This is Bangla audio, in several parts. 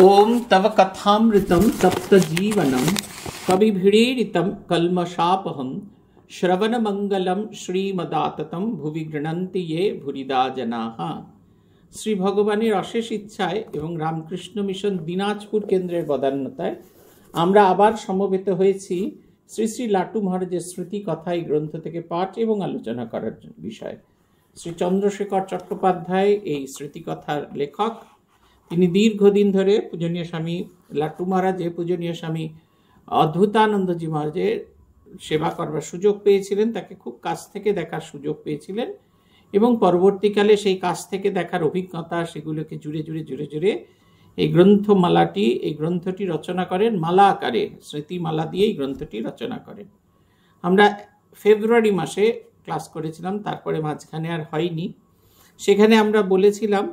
ओम तव कथामृतम सप्त जीवनम कविभिड़ीरितम कल्मषापहम श्रवण मंगलम শ্রীমদাততম ভুবি গৃণন্তি ইয়ে ভুরিদা জনাহা শ্রী ভগবানের অশেষ ইচ্ছায় এবং রামকৃষ্ণ মিশন দিনাজপুর কেন্দ্রের বদান্যতায় আমরা আবার সমবেত হয়েছি শ্রী শ্রী লাটু মহারাজের স্মৃতি কথা এই গ্রন্থ থেকে পাঠ এবং আলোচনা করার বিষয় শ্রী চন্দ্রশেখর চট্টোপাধ্যায় এই স্মৃতিকথার লেখক তিনি দীর্ঘদিন ধরে পূজনীয় স্বামী লাট্টু মহারাজে পূজনীয় স্বামী অদ্ভুতানন্দজি মহারাজের সেবা করবার সুযোগ পেয়েছিলেন তাকে খুব কাছ থেকে দেখার সুযোগ পেয়েছিলেন এবং পরবর্তীকালে সেই কাছ থেকে দেখার অভিজ্ঞতা সেগুলোকে জুড়ে জুড়ে জুড়ে জুড়ে এই গ্রন্থমালাটি এই গ্রন্থটি রচনা করেন মালা আকারে স্মৃতিমালা দিয়ে এই গ্রন্থটি রচনা করেন আমরা ফেব্রুয়ারি মাসে ক্লাস করেছিলাম তারপরে মাঝখানে আর হয়নি সেখানে আমরা বলেছিলাম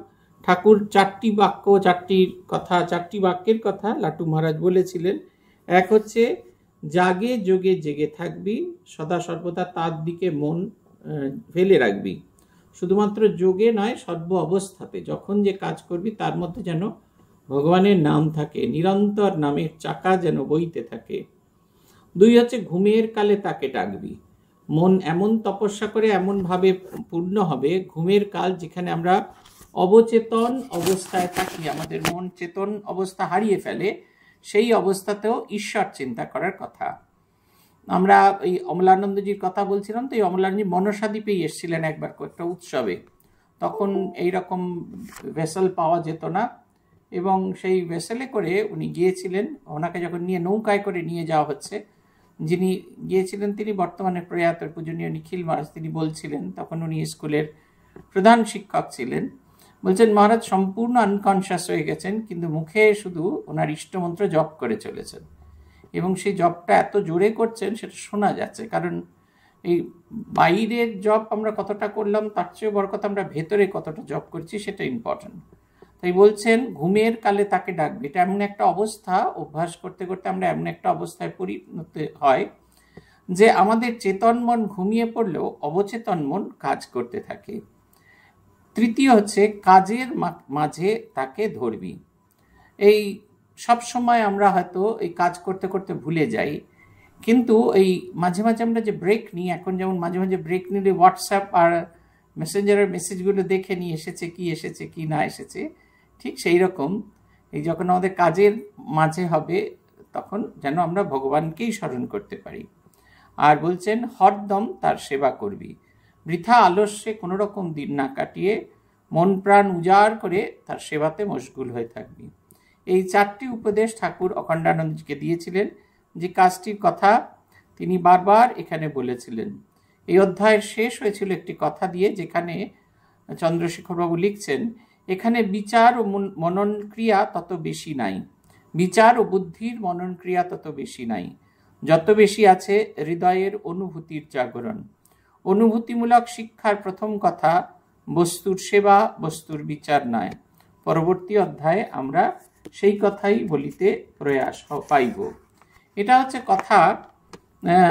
ঠাকুর চারটি বাক্য চারটির কথা চারটি বাক্যের কথা লাটু মহারাজ বলেছিলেন এক হচ্ছে জাগে যোগে জেগে থাকবি সদা সর্বদা তার দিকে মন ফেলে রাখবি শুধুমাত্র যোগে নয় সর্ব অবস্থাতে যখন যে কাজ করবি তার মধ্যে যেন ভগবানের নাম থাকে নিরন্তর নামের চাকা যেন বইতে থাকে দুই হচ্ছে ঘুমের কালে তাকে ডাকবি মন এমন তপস্যা করে এমনভাবে পূর্ণ হবে ঘুমের কাল যেখানে আমরা অবচেতন অবস্থায় থাকি আমাদের মন চেতন অবস্থা হারিয়ে ফেলে সেই অবস্থাতেও ঈশ্বর চিন্তা করার কথা আমরা এই অমলানন্দজির কথা বলছিলাম তো এই অমলানন্দ মনসাদ্বীপেই এসেছিলেন একবার কয়েকটা উৎসবে তখন এই রকম ভেসেল পাওয়া যেত না এবং সেই ভেসেলে করে উনি গিয়েছিলেন ওনাকে যখন নিয়ে নৌকায় করে নিয়ে যাওয়া হচ্ছে যিনি গিয়েছিলেন তিনি বর্তমানে প্রয়াত পূজনীয় নিখিল মাস তিনি বলছিলেন তখন উনি স্কুলের প্রধান শিক্ষক ছিলেন বলছেন মহারাজ সম্পূর্ণ আনকনশাস হয়ে গেছেন কিন্তু মুখে শুধু ওনার ইষ্টমন্ত্র জপ করে চলেছেন এবং সেই জপটা এত জোরে করছেন সেটা শোনা যাচ্ছে কারণ এই বাইরের জব আমরা কতটা করলাম তার চেয়েও বড় কথা আমরা ভেতরে কতটা জব করছি সেটা ইম্পর্ট্যান্ট তাই বলছেন ঘুমের কালে তাকে ডাকবে এটা এমন একটা অবস্থা অভ্যাস করতে করতে আমরা এমন একটা অবস্থায় পরিণত হয় যে আমাদের চেতন মন ঘুমিয়ে পড়লেও অবচেতন মন কাজ করতে থাকে তৃতীয় হচ্ছে কাজের মাঝে তাকে ধরবি এই সব সময় আমরা হয়তো এই কাজ করতে করতে ভুলে যাই কিন্তু এই মাঝে মাঝে আমরা যে ব্রেক নিই এখন যেমন মাঝে মাঝে ব্রেক নিলে হোয়াটসঅ্যাপ আর মেসেঞ্জারের মেসেজগুলো দেখে নিয়ে এসেছে কি এসেছে কি না এসেছে ঠিক সেই রকম এই যখন আমাদের কাজের মাঝে হবে তখন যেন আমরা ভগবানকেই স্মরণ করতে পারি আর বলছেন হরদম তার সেবা করবি বৃথা আলস্যে কোনো রকম দিন না কাটিয়ে মন প্রাণ উজাড় করে তার সেবাতে মশগুল হয়ে থাকবি এই চারটি উপদেশ ঠাকুর অখণ্ডানন্দজিকে দিয়েছিলেন যে কাজটির কথা তিনি বারবার এখানে বলেছিলেন এই অধ্যায়ের শেষ হয়েছিল একটি কথা দিয়ে যেখানে চন্দ্রশেখরবাবু লিখছেন এখানে বিচার ও মনন ক্রিয়া তত বেশি নাই বিচার ও বুদ্ধির মনন ক্রিয়া তত বেশি নাই যত বেশি আছে হৃদয়ের অনুভূতির জাগরণ অনুভূতিমূলক শিক্ষার প্রথম কথা বস্তুর সেবা বস্তুর বিচার নয় পরবর্তী অধ্যায়ে আমরা সেই কথাই বলিতে প্রয়াস পাইব এটা হচ্ছে কথা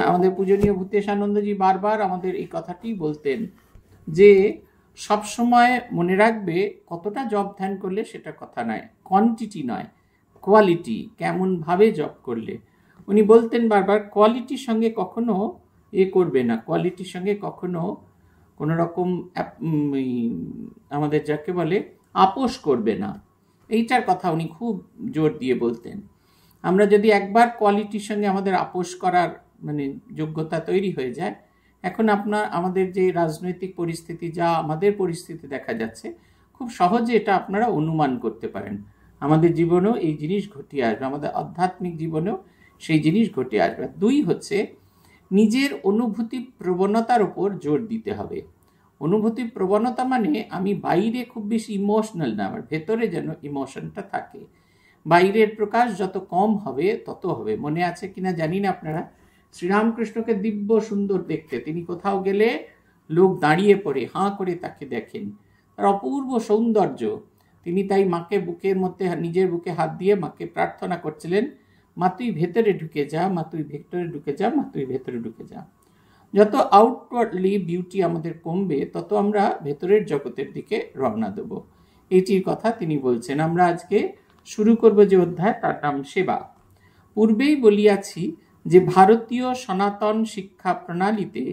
আমাদের পূজনীয় ভূতেশ আনন্দজি বারবার আমাদের এই কথাটি বলতেন যে সবসময় মনে রাখবে কতটা জব ধ্যান করলে সেটা কথা নয় কোয়ান্টিটি নয় কোয়ালিটি কেমনভাবে জব করলে উনি বলতেন বারবার কোয়ালিটির সঙ্গে কখনো এ করবে না কোয়ালিটির সঙ্গে কখনো কোনো রকম আমাদের যাকে বলে আপোষ করবে না এইটার কথা উনি খুব জোর দিয়ে বলতেন আমরা যদি একবার কোয়ালিটির সঙ্গে আমাদের আপোষ করার মানে যোগ্যতা তৈরি হয়ে যায় এখন আপনার আমাদের যে রাজনৈতিক পরিস্থিতি যা আমাদের পরিস্থিতি দেখা যাচ্ছে খুব সহজে এটা আপনারা অনুমান করতে পারেন আমাদের জীবনেও এই জিনিস ঘটিয়ে আসবে আমাদের আধ্যাত্মিক জীবনেও সেই জিনিস ঘটিয়ে আসবে দুই হচ্ছে নিজের অনুভূতি প্রবণতার উপর জোর দিতে হবে অনুভূতি প্রবণতা মানে আমি বাইরে খুব বেশি ইমোশনাল না আমার ভেতরে যেন ইমোশনটা থাকে বাইরের প্রকাশ যত কম হবে তত হবে মনে আছে কিনা জানি না আপনারা শ্রীরামকৃষ্ণকে দিব্য সুন্দর দেখতে তিনি কোথাও গেলে লোক দাঁড়িয়ে পড়ে হাঁ করে তাকে দেখেন তার অপূর্ব সৌন্দর্য তিনি তাই মাকে বুকের মধ্যে নিজের বুকে হাত দিয়ে মাকে প্রার্থনা করছিলেন মা তুই ভেতরে ঢুকে যা মা তুই ভেতরে ঢুকে যা মা তুই ভেতরে ঢুকে যা যত আউটওয়ার্ডলি বিউটি আমাদের কমবে তত আমরা ভেতরের জগতের দিকে রওনা দেব এটির কথা তিনি বলছেন আমরা আজকে শুরু করব যে অধ্যায় তার নাম সেবা পূর্বেই বলিয়াছি যে ভারতীয় সনাতন শিক্ষা প্রণালীতে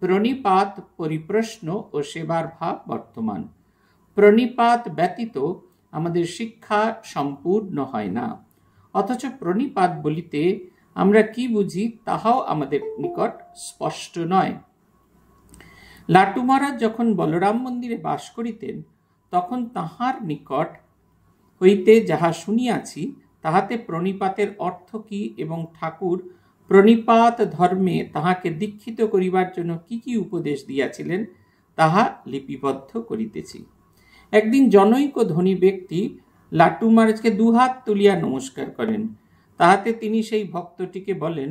প্রণিপাত পরিপ্রশ্ন ও সেবার ভাব বর্তমান প্রণিপাত ব্যতীত আমাদের শিক্ষা সম্পূর্ণ হয় না অথচ প্রণিপাত বলিতে আমরা কি বুঝি তাহাও আমাদের নিকট স্পষ্ট নয় লাটু মহারাজ যখন বলরাম মন্দিরে বাস করিতেন তখন তাহার নিকট হইতে যাহা শুনিয়াছি তাহাতে প্রণিপাতের অর্থ কি এবং ঠাকুর প্রণিপাত ধর্মে তাহাকে দীক্ষিত করিবার জন্য কি কি উপদেশ দিয়াছিলেন তাহা লিপিবদ্ধ করিতেছি একদিন জনৈক ধনী ব্যক্তি লাটু মহারাজকে দুহাত তুলিয়া নমস্কার করেন তাহাতে তিনি সেই ভক্তটিকে বলেন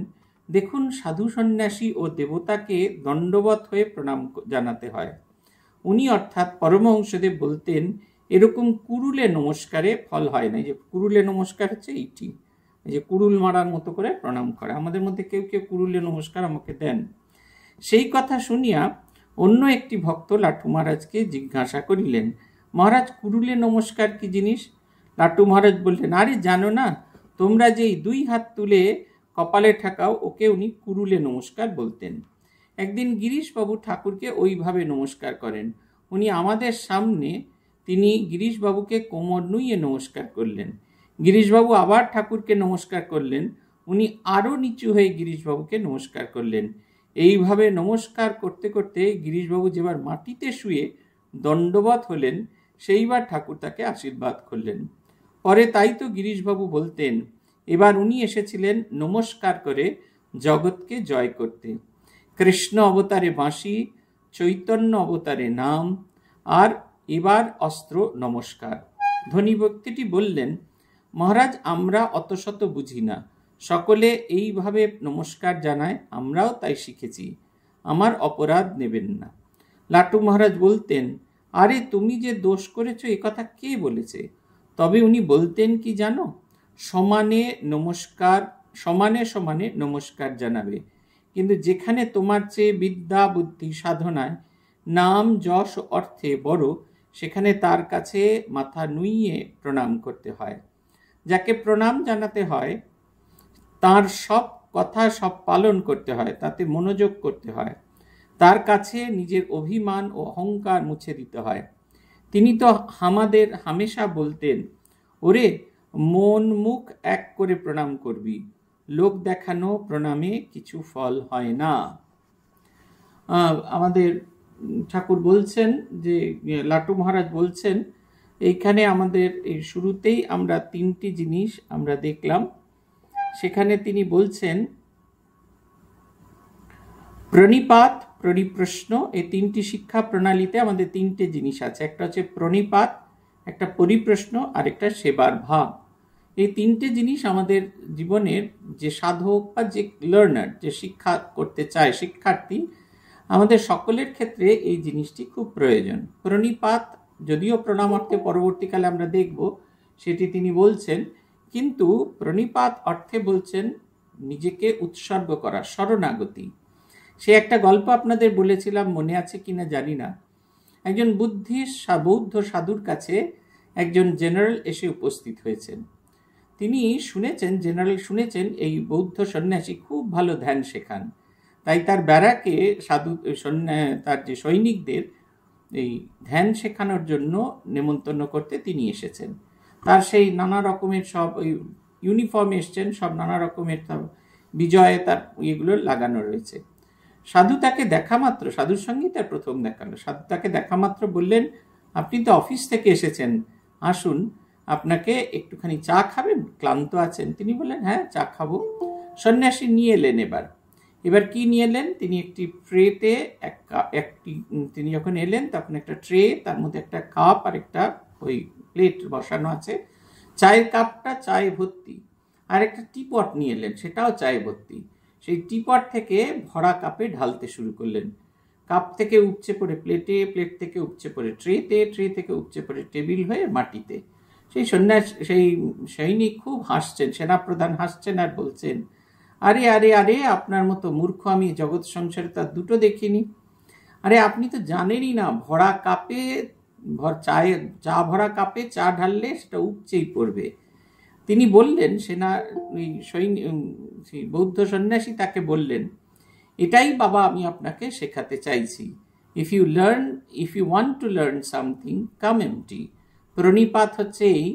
দেখুন সাধু সন্ন্যাসী ও দেবতাকে দণ্ডবত হয়ে প্রণাম জানাতে হয় উনি অর্থাৎ পরমহংসদেব বলতেন এরকম কুরুলে নমস্কারে ফল হয় না যে কুরুলে নমস্কার হচ্ছে এইটি যে কুরুল মারার মতো করে প্রণাম করে আমাদের মধ্যে কেউ কেউ কুরুলে নমস্কার আমাকে দেন সেই কথা শুনিয়া অন্য একটি ভক্ত লাঠু মহারাজকে জিজ্ঞাসা করিলেন মহারাজ কুরুলে নমস্কার কি জিনিস লাটু মহারাজ বললেন আরে জানো না তোমরা যেই দুই হাত তুলে কপালে ঠেকাও ওকে উনি কুরুলে নমস্কার বলতেন একদিন গিরিশবাবু ঠাকুরকে ওইভাবে নমস্কার করেন উনি আমাদের সামনে তিনি গিরিশবাবুকে কোমর নুইয়ে নমস্কার করলেন গিরিশবাবু আবার ঠাকুরকে নমস্কার করলেন উনি আরও নিচু হয়ে গিরিশবাবুকে নমস্কার করলেন এইভাবে নমস্কার করতে করতে গিরিশবাবু যেবার মাটিতে শুয়ে দণ্ডবত হলেন সেইবার ঠাকুর তাকে আশীর্বাদ করলেন পরে তাই তো গিরিশবাবু বলতেন এবার উনি এসেছিলেন নমস্কার করে জগৎকে জয় করতে কৃষ্ণ অবতারে বাঁশি চৈতন্য অবতারে নাম আর এবার অস্ত্র নমস্কার ধনী ব্যক্তিটি বললেন মহারাজ আমরা অত শত বুঝি না সকলে এইভাবে নমস্কার জানায় আমরাও তাই শিখেছি আমার অপরাধ নেবেন না লাটু মহারাজ বলতেন আরে তুমি যে দোষ করেছো এ কথা কে বলেছে তবে উনি বলতেন কি জানো সমানে নমস্কার সমানে সমানে নমস্কার জানাবে কিন্তু যেখানে তোমার চেয়ে বিদ্যা বুদ্ধি সাধনায় নাম যশ অর্থে বড় সেখানে তার কাছে মাথা নুইয়ে প্রণাম করতে হয় যাকে প্রণাম জানাতে হয় তার সব কথা সব পালন করতে হয় তাতে মনোযোগ করতে হয় তার কাছে নিজের অভিমান ও অহংকার মুছে দিতে হয় তিনি তো আমাদের হামেশা বলতেন ওরে মন মুখ এক করে প্রণাম করবি লোক দেখানো প্রণামে কিছু ফল হয় না আমাদের ঠাকুর বলছেন যে লাটু মহারাজ বলছেন এইখানে আমাদের এই শুরুতেই আমরা তিনটি জিনিস আমরা দেখলাম সেখানে তিনি বলছেন প্রণিপাত প্রণীপ প্রশ্ন এই তিনটি শিক্ষা প্রণালীতে আমাদের তিনটে জিনিস আছে একটা হচ্ছে প্রণিপাত একটা পরিপ্রশ্ন আর একটা সেবার ভাব এই তিনটে জিনিস আমাদের জীবনের যে সাধক বা যে লার্নার যে শিক্ষা করতে চায় শিক্ষার্থী আমাদের সকলের ক্ষেত্রে এই জিনিসটি খুব প্রয়োজন প্রণিপাত যদিও প্রণাম অর্থে পরবর্তীকালে আমরা দেখব সেটি তিনি বলছেন কিন্তু প্রণিপাত অর্থে বলছেন নিজেকে উৎসর্গ করা শরণাগতি সে একটা গল্প আপনাদের বলেছিলাম মনে আছে কিনা জানি না একজন বুদ্ধি বৌদ্ধ সাধুর কাছে একজন জেনারেল এসে উপস্থিত হয়েছেন তিনি শুনেছেন জেনারেল শুনেছেন এই বৌদ্ধ সন্ন্যাসী খুব ভালো ধ্যান শেখান তাই তার ব্যারাকে সাধু তার যে সৈনিকদের এই ধ্যান শেখানোর জন্য নেমন্তন্ন করতে তিনি এসেছেন তার সেই নানা রকমের সব ওই ইউনিফর্ম এসছেন সব নানা রকমের বিজয়ে তার ইয়েগুলো লাগানো রয়েছে সাধু তাকে দেখা মাত্র সাধুর সঙ্গে তার প্রথম দেখা না সাধু তাকে দেখা মাত্র বললেন আপনি তো অফিস থেকে এসেছেন আসুন আপনাকে একটুখানি চা খাবেন ক্লান্ত আছেন তিনি বললেন হ্যাঁ চা খাবো সন্ন্যাসী নিয়ে এলেন এবার এবার কি নিয়ে এলেন তিনি একটি ট্রেতে এক একটি তিনি যখন এলেন তখন একটা ট্রে তার মধ্যে একটা কাপ আর একটা ওই প্লেট বসানো আছে চায়ের কাপটা চায়ে ভর্তি আর একটা টিপট নিয়ে এলেন সেটাও চায়ে ভর্তি সেই টিপট থেকে ভরা কাপে ঢালতে শুরু করলেন কাপ থেকে উপচে পড়ে প্লেটে প্লেট থেকে উপচে পড়ে ট্রেতে ট্রে থেকে উপচে পড়ে টেবিল হয়ে মাটিতে সেই সন্ন্যাস সেই সৈনিক খুব হাসছেন সেনাপ্রধান হাসছেন আর বলছেন আরে আরে আরে আপনার মতো মূর্খ আমি জগৎ সংসারে তার দুটো দেখিনি আরে আপনি তো জানেনই না ভরা কাপে ভর চায়ে চা ভরা কাপে চা ঢাললে সেটা উপচেই পড়বে তিনি বললেন সেনা সৈনিক বৌদ্ধ সন্ন্যাসী তাকে বললেন এটাই বাবা আমি আপনাকে শেখাতে চাইছি if you learn if you want to learn something come empty প্রণিপাত হচ্ছে এই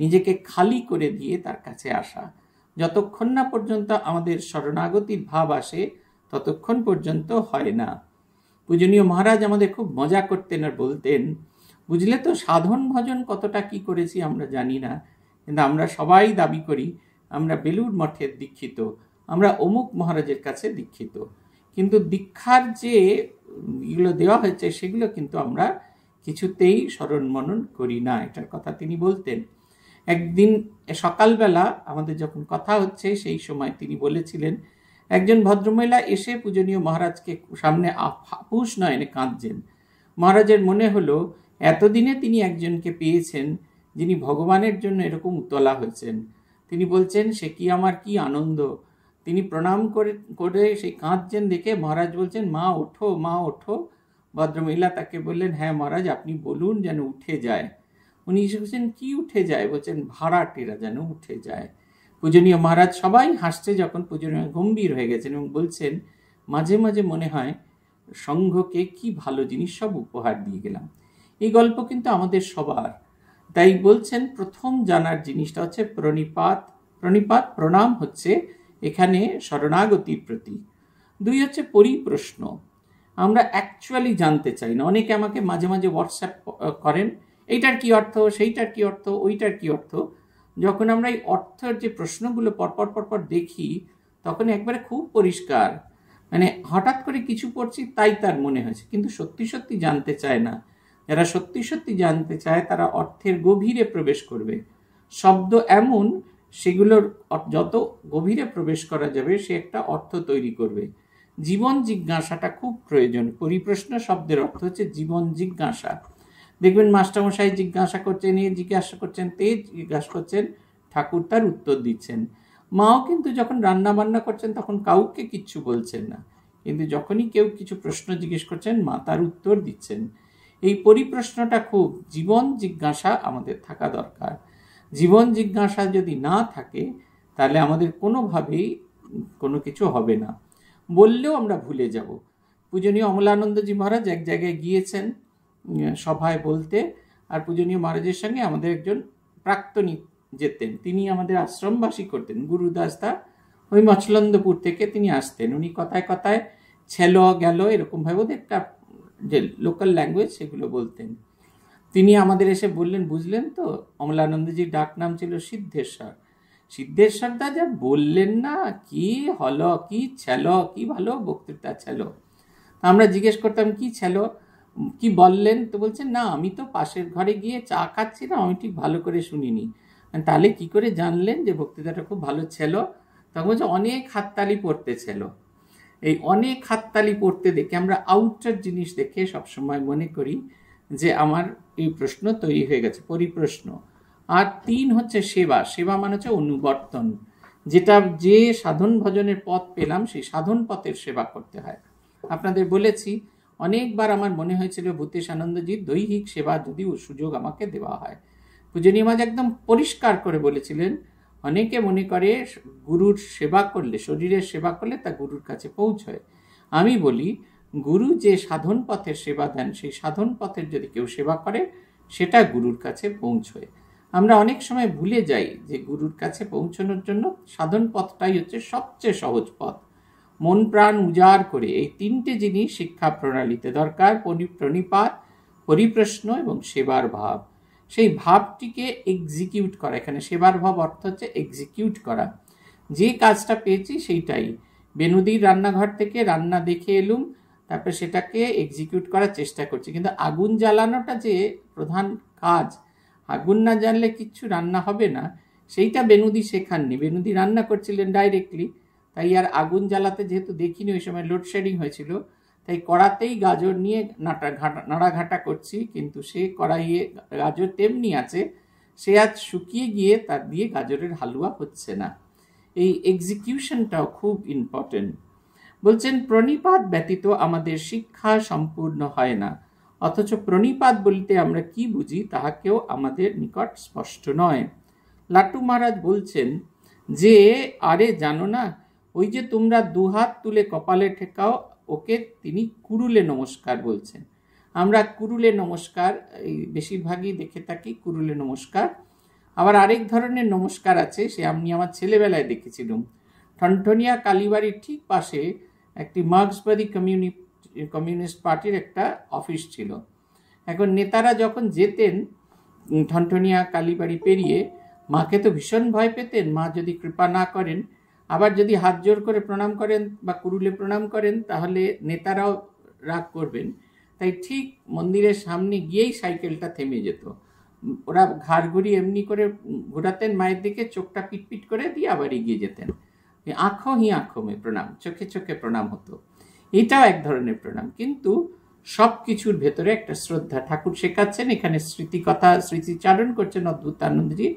নিজেকে খালি করে দিয়ে তার কাছে আসা যতক্ষণ না পর্যন্ত আমাদের শরণাগতির ভাব আসে ততক্ষণ পর্যন্ত হয় না পূজনীয় মহারাজ আমাদের খুব মজা করতেন আর বলতেন বুঝলে তো সাধন ভজন কতটা কি করেছি আমরা জানি না কিন্তু আমরা সবাই দাবি করি আমরা বেলুর মঠের দীক্ষিত আমরা অমুক মহারাজের কাছে দীক্ষিত কিন্তু দীক্ষার যে এগুলো দেওয়া হয়েছে সেগুলো কিন্তু আমরা কিছুতেই স্মরণ মনন করি না এটার কথা তিনি বলতেন একদিন সকালবেলা আমাদের যখন কথা হচ্ছে সেই সময় তিনি বলেছিলেন একজন ভদ্রমহিলা এসে পূজনীয় মহারাজকে সামনে আপুষ নয়নে কাঁদছেন মহারাজের মনে হলো এতদিনে তিনি একজনকে পেয়েছেন যিনি ভগবানের জন্য এরকম উতলা হয়েছেন তিনি বলছেন সে কি আমার কি আনন্দ তিনি প্রণাম করে করে সেই কাঁদছেন দেখে মহারাজ বলছেন মা ওঠো মা ওঠো ভদ্রমহিলা তাকে বললেন হ্যাঁ মহারাজ আপনি বলুন যেন উঠে যায় উনি এসে বলছেন কি উঠে যায় বলছেন ভাড়াটেরা যেন উঠে যায় পূজনীয় মহারাজ সবাই হাসছে যখন পূজনীয় গম্ভীর হয়ে গেছেন এবং বলছেন মাঝে মাঝে মনে হয় সংঘকে কি ভালো জিনিস সব উপহার দিয়ে গেলাম এই গল্প কিন্তু আমাদের সবার তাই বলছেন প্রথম জানার জিনিসটা হচ্ছে প্রণিপাত প্রণিপাত প্রণাম হচ্ছে এখানে শরণাগতির প্রতি দুই হচ্ছে পরিপ্রশ্ন আমরা অ্যাকচুয়ালি জানতে চাই না অনেকে আমাকে মাঝে মাঝে হোয়াটসঅ্যাপ করেন এইটার কি অর্থ সেইটার কি অর্থ ওইটার কি অর্থ যখন আমরা এই অর্থের যে প্রশ্নগুলো পরপর পরপর দেখি তখন একবারে খুব পরিষ্কার মানে হঠাৎ করে কিছু পড়ছি তাই তার মনে হয়েছে কিন্তু সত্যি সত্যি জানতে চায় না যারা সত্যি সত্যি জানতে চায় তারা অর্থের গভীরে প্রবেশ করবে শব্দ এমন সেগুলোর যত গভীরে প্রবেশ করা যাবে সে একটা অর্থ তৈরি করবে জীবন জিজ্ঞাসাটা খুব প্রয়োজন পরিপ্রশ্ন শব্দের অর্থ হচ্ছে জীবন জিজ্ঞাসা দেখবেন মাস্টারমশাই জিজ্ঞাসা করছেন এ জিজ্ঞাসা করছেন তে জিজ্ঞাসা করছেন ঠাকুর তার উত্তর দিচ্ছেন মাও কিন্তু যখন রান্না বান্না করছেন তখন কাউকে কিচ্ছু বলছেন না কিন্তু যখনই কেউ কিছু প্রশ্ন জিজ্ঞেস করছেন মা তার উত্তর দিচ্ছেন এই পরিপ্রশ্নটা খুব জীবন জিজ্ঞাসা আমাদের থাকা দরকার জীবন জিজ্ঞাসা যদি না থাকে তাহলে আমাদের কোনোভাবেই কোনো কিছু হবে না বললেও আমরা ভুলে যাব পূজনীয় অমলানন্দজি মহারাজ এক জায়গায় গিয়েছেন সভায় বলতে আর পূজনীয় মহারাজের সঙ্গে আমাদের একজন প্রাক্তনী যেতেন তিনি আমাদের আশ্রমবাসী করতেন গুরুদাসদা ওই মছলন্দপুর থেকে তিনি আসতেন উনি কথায় কথায় ছেল গেল এরকমভাবে ওদের একটা যে লোকাল ল্যাঙ্গুয়েজ সেগুলো বলতেন তিনি আমাদের এসে বললেন বুঝলেন তো অমলানন্দজির ডাক নাম ছিল সিদ্ধেশ্বর সিদ্ধেশ্বর দা যা বললেন না কি হল কি ছেল কি ভালো বক্তৃতা ছেল আমরা জিজ্ঞেস করতাম কি ছেল কি বললেন তো বলছেন না আমি তো পাশের ঘরে গিয়ে চা খাচ্ছি না আমি ঠিক ভালো করে শুনিনি তাহলে কি করে জানলেন যে বক্তৃতাটা খুব ভালো ছিল তখন বলছে অনেক হাততালি পড়তে ছিল এই অনেক হাততালি পড়তে দেখে আমরা আউটার জিনিস দেখে সবসময় মনে করি যে আমার এই প্রশ্ন তৈরি হয়ে গেছে পরিপ্রশ্ন আর তিন হচ্ছে সেবা সেবা মানে হচ্ছে অনুবর্তন যেটা যে সাধন ভজনের পথ পেলাম সেই সাধন পথের সেবা করতে হয় আপনাদের বলেছি অনেকবার আমার মনে হয়েছিল ভূতেশ আনন্দজির দৈহিক সেবা যদিও সুযোগ আমাকে দেওয়া হয় পূজনীয় মাঝ একদম পরিষ্কার করে বলেছিলেন অনেকে মনে করে গুরুর সেবা করলে শরীরের সেবা করলে তা গুরুর কাছে পৌঁছয় আমি বলি গুরু যে সাধন পথের সেবা দেন সেই সাধন পথের যদি কেউ সেবা করে সেটা গুরুর কাছে পৌঁছয় আমরা অনেক সময় ভুলে যাই যে গুরুর কাছে পৌঁছানোর জন্য সাধন পথটাই হচ্ছে সবচেয়ে সহজ পথ মন প্রাণ উজাড় করে এই তিনটে জিনিস শিক্ষা প্রণালীতে দরকার পরিপ্রণিপাত পরিপ্রশ্ন এবং সেবার ভাব সেই ভাবটিকে এক্সিকিউট করা এখানে সেবার ভাব অর্থ হচ্ছে এক্সিকিউট করা যে কাজটা পেয়েছি সেইটাই বেনুদির রান্নাঘর থেকে রান্না দেখে এলুম তারপরে সেটাকে এক্সিকিউট করার চেষ্টা করছি কিন্তু আগুন জ্বালানোটা যে প্রধান কাজ আগুন না জানলে কিচ্ছু রান্না হবে না সেইটা বেনুদি শেখাননি বেনুদি রান্না করছিলেন ডাইরেক্টলি তাই আর আগুন জ্বালাতে যেহেতু দেখিনি ওই সময় লোডশেডিং হয়েছিল তাই কড়াতেই গাজর নিয়ে নাটা নাড়াঘাটা করছি কিন্তু সে কড়াইয়ে গাজর তেমনি আছে সে আজ শুকিয়ে গিয়ে তার দিয়ে গাজরের হালুয়া হচ্ছে না এই এক্সিকিউশনটাও খুব ইম্পর্টেন্ট বলছেন প্রণিপাত ব্যতীত আমাদের শিক্ষা সম্পূর্ণ হয় না অথচ প্রণিপাত বলিতে আমরা কি বুঝি তাহাকেও আমাদের নিকট স্পষ্ট নয় লাটু মহারাজ বলছেন যে আরে জানো না ওই যে তোমরা দুহাত তুলে কপালে ঠেকাও ওকে তিনি কুরুলে নমস্কার বলছেন আমরা কুরুলে নমস্কার এই বেশিরভাগই দেখে থাকি কুরুলে নমস্কার আবার আরেক ধরনের নমস্কার আছে সে আমি আমার ছেলেবেলায় দেখেছিলাম ঠনঠনিয়া কালীবাড়ির ঠিক পাশে একটি মার্ক্সবাদী কমিউনি কমিউনিস্ট পার্টির একটা অফিস ছিল এখন নেতারা যখন যেতেন ঠনঠনিয়া কালীবাড়ি পেরিয়ে মাকে তো ভীষণ ভয় পেতেন মা যদি কৃপা না করেন আবার যদি হাত জোর করে প্রণাম করেন বা কুরুলে প্রণাম করেন তাহলে নেতারাও রাগ করবেন তাই ঠিক মন্দিরের সামনে গিয়েই সাইকেলটা থেমে যেত ওরা ঘাড় ঘুরি এমনি করে ঘোরাতেন মায়ের দিকে চোখটা পিটপিট করে দিয়ে আবার এগিয়ে যেতেন আঁখো হি আঁখো মে প্রণাম চোখে চোখে প্রণাম হতো এটাও এক ধরনের প্রণাম কিন্তু সব কিছুর ভেতরে একটা শ্রদ্ধা ঠাকুর শেখাচ্ছেন এখানে স্মৃতিকথা স্মৃতিচারণ করছেন অদ্ভুত আনন্দজি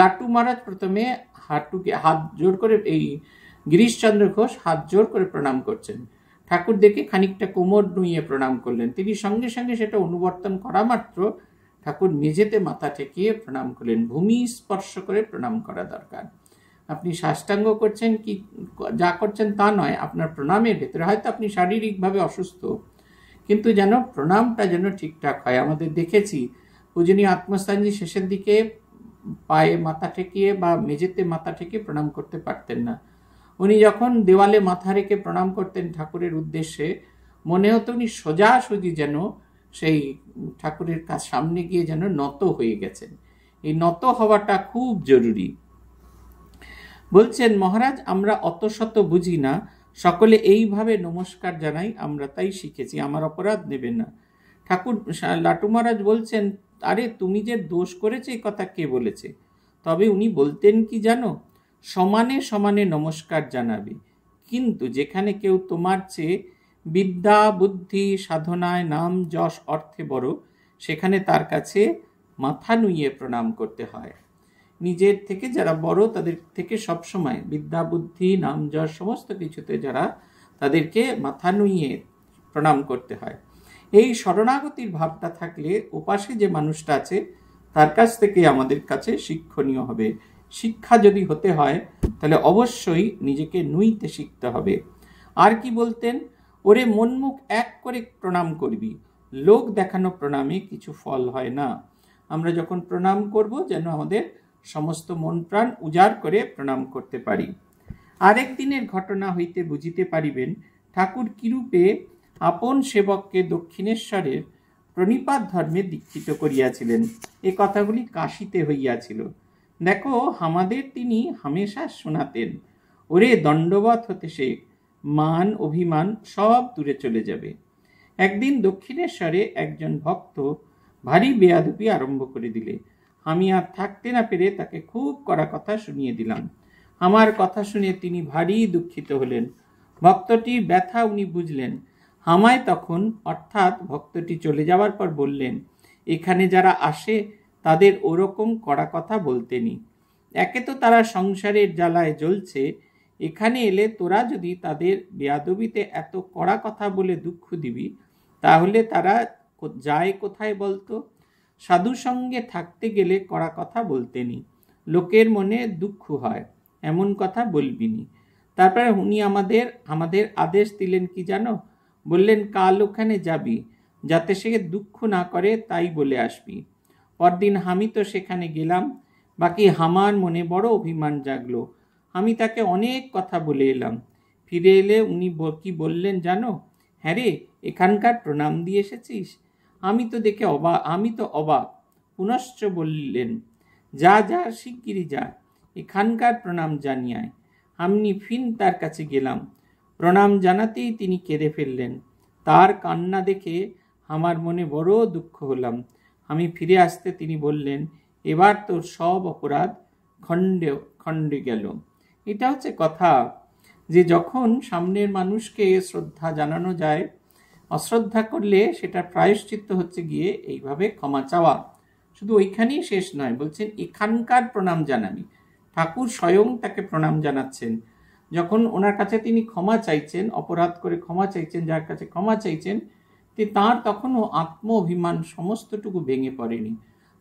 লাট্টু মহারাজ প্রথমে হাটুকে হাত জোর করে এই গিরিশচন্দ্র ঘোষ হাত জোর করে প্রণাম করছেন ঠাকুর দেখে খানিকটা কোমর নুইয়ে প্রণাম করলেন তিনি সঙ্গে সঙ্গে সেটা অনুবর্তন করা মাত্র ঠাকুর মেঝেতে মাথা ঠেকিয়ে প্রণাম করলেন ভূমি স্পর্শ করে প্রণাম করা দরকার আপনি সাষ্টাঙ্গ করছেন কি যা করছেন তা নয় আপনার প্রণামের ভেতরে হয়তো আপনি শারীরিকভাবে অসুস্থ কিন্তু যেন প্রণামটা যেন ঠিকঠাক হয় আমাদের দেখেছি পূজনীয় আত্মস্থানজি শেষের দিকে পায়ে মাথা ঠেকিয়ে বা মেঝেতে মাথা ঠেকিয়ে প্রণাম করতে পারতেন না উনি যখন দেওয়ালে মাথা রেখে প্রণাম করতেন ঠাকুরের উদ্দেশ্যে মনে হতো উনি সোজাসুজি যেন সেই ঠাকুরের কাজ সামনে গিয়ে যেন নত হয়ে গেছেন এই নত হওয়াটা খুব জরুরি বলছেন মহারাজ আমরা অত শত বুঝি না সকলে এইভাবে নমস্কার জানাই আমরা তাই শিখেছি আমার অপরাধ নেবেন না ঠাকুর লাটু মহারাজ বলছেন আরে তুমি যে দোষ করেছে এ কথা কে বলেছে তবে উনি বলতেন কি জানো সমানে সমানে নমস্কার জানাবে কিন্তু যেখানে কেউ তোমার চেয়ে বিদ্যা বুদ্ধি সাধনায় নাম যশ অর্থে বড় সেখানে তার কাছে মাথা নুইয়ে প্রণাম করতে হয় নিজের থেকে যারা বড় তাদের থেকে সবসময় বিদ্যা বুদ্ধি নাম যশ সমস্ত কিছুতে যারা তাদেরকে মাথা নুইয়ে প্রণাম করতে হয় এই শরণাগতির ভাবটা থাকলে ওপাশে যে মানুষটা আছে তার কাছ থেকে আমাদের কাছে শিক্ষণীয় হবে শিক্ষা যদি হতে হয় তাহলে অবশ্যই নিজেকে নুইতে শিখতে হবে আর কি বলতেন ওরে মনমুখ এক করে প্রণাম করবি লোক দেখানো প্রণামে কিছু ফল হয় না আমরা যখন প্রণাম করব যেন আমাদের সমস্ত মন প্রাণ উজাড় করে প্রণাম করতে পারি আরেক দিনের ঘটনা হইতে বুঝিতে পারিবেন ঠাকুর কিরূপে আপন সেবককে দক্ষিণেশ্বরের প্রণিপাত ধর্মে দীক্ষিত করিয়াছিলেন এ কথাগুলি কাশিতে হইয়াছিল দেখো আমাদের তিনি হামেশা শোনাতেন ওরে দণ্ডবত হতে সে মান অভিমান সব দূরে চলে যাবে একদিন দক্ষিণেশ্বরে একজন ভক্ত ভারী বেয়াদুপি আরম্ভ করে দিলে আমি আর থাকতে না পেরে তাকে খুব কড়া কথা শুনিয়ে দিলাম আমার কথা শুনে তিনি ভারী দুঃখিত হলেন ভক্তটি ব্যথা উনি বুঝলেন আমায় তখন অর্থাৎ ভক্তটি চলে যাওয়ার পর বললেন এখানে যারা আসে তাদের ওরকম কড়া কথা বলতেনি একে তো তারা সংসারের জ্বালায় জ্বলছে এখানে এলে তোরা যদি তাদের বেয়াদবিতে এত কড়া কথা বলে দুঃখ দিবি তাহলে তারা যায় কোথায় বলতো সাধু সঙ্গে থাকতে গেলে কড়া কথা বলতেনি লোকের মনে দুঃখ হয় এমন কথা বলবিনি তারপরে উনি আমাদের আমাদের আদেশ দিলেন কি জানো বললেন কাল ওখানে যাবি যাতে সে দুঃখ না করে তাই বলে আসবি পরদিন আমি তো সেখানে গেলাম বাকি হামার মনে বড় অভিমান জাগলো আমি তাকে অনেক কথা বলে এলাম ফিরে এলে উনি কি বললেন জানো হ্যাঁ রে এখানকার প্রণাম দিয়ে এসেছিস আমি তো দেখে অবাক আমি তো অবাক পুনশ্চ বললেন যা যা শিগগিরি যা এখানকার প্রণাম জানিয়ায় আমি ফিন তার কাছে গেলাম প্রণাম জানাতেই তিনি কেঁদে ফেললেন তার কান্না দেখে আমার মনে বড় দুঃখ হলাম আমি ফিরে আসতে তিনি বললেন এবার তোর সব অপরাধ খণ্ডে খণ্ডে গেল এটা হচ্ছে কথা যে যখন সামনের মানুষকে শ্রদ্ধা জানানো যায় অশ্রদ্ধা করলে সেটা প্রায়শ্চিত্ত হচ্ছে গিয়ে এইভাবে ক্ষমা চাওয়া শুধু ওইখানেই শেষ নয় বলছেন এখানকার প্রণাম জানানি ঠাকুর স্বয়ং তাকে প্রণাম জানাচ্ছেন যখন ওনার কাছে তিনি ক্ষমা চাইছেন অপরাধ করে ক্ষমা চাইছেন যার কাছে ক্ষমা চাইছেন তাঁর তখনও আত্ম অভিমান সমস্তটুকু ভেঙে পড়েনি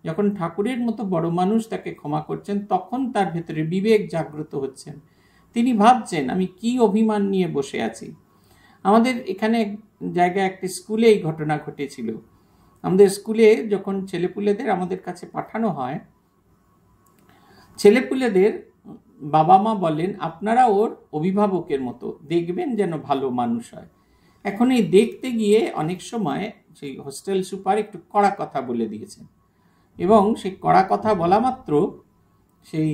যখন ঠাকুরের মতো বড় মানুষ তাকে ক্ষমা করছেন তখন তার ভেতরে বিবেক জাগ্রত হচ্ছেন তিনি ভাবছেন আমি কি অভিমান নিয়ে বসে আছি আমাদের এখানে জায়গায় একটি স্কুলে এই ঘটনা ঘটেছিল আমাদের স্কুলে যখন ছেলেপুলেদের আমাদের কাছে পাঠানো হয় ছেলেপুলেদের বাবা মা বলেন আপনারা ওর অভিভাবকের মতো দেখবেন যেন ভালো মানুষ হয় এখন এই দেখতে গিয়ে অনেক সময় সেই হোস্টেল সুপার একটু কড়া কথা বলে দিয়েছেন এবং সেই কড়া কথা বলা মাত্র সেই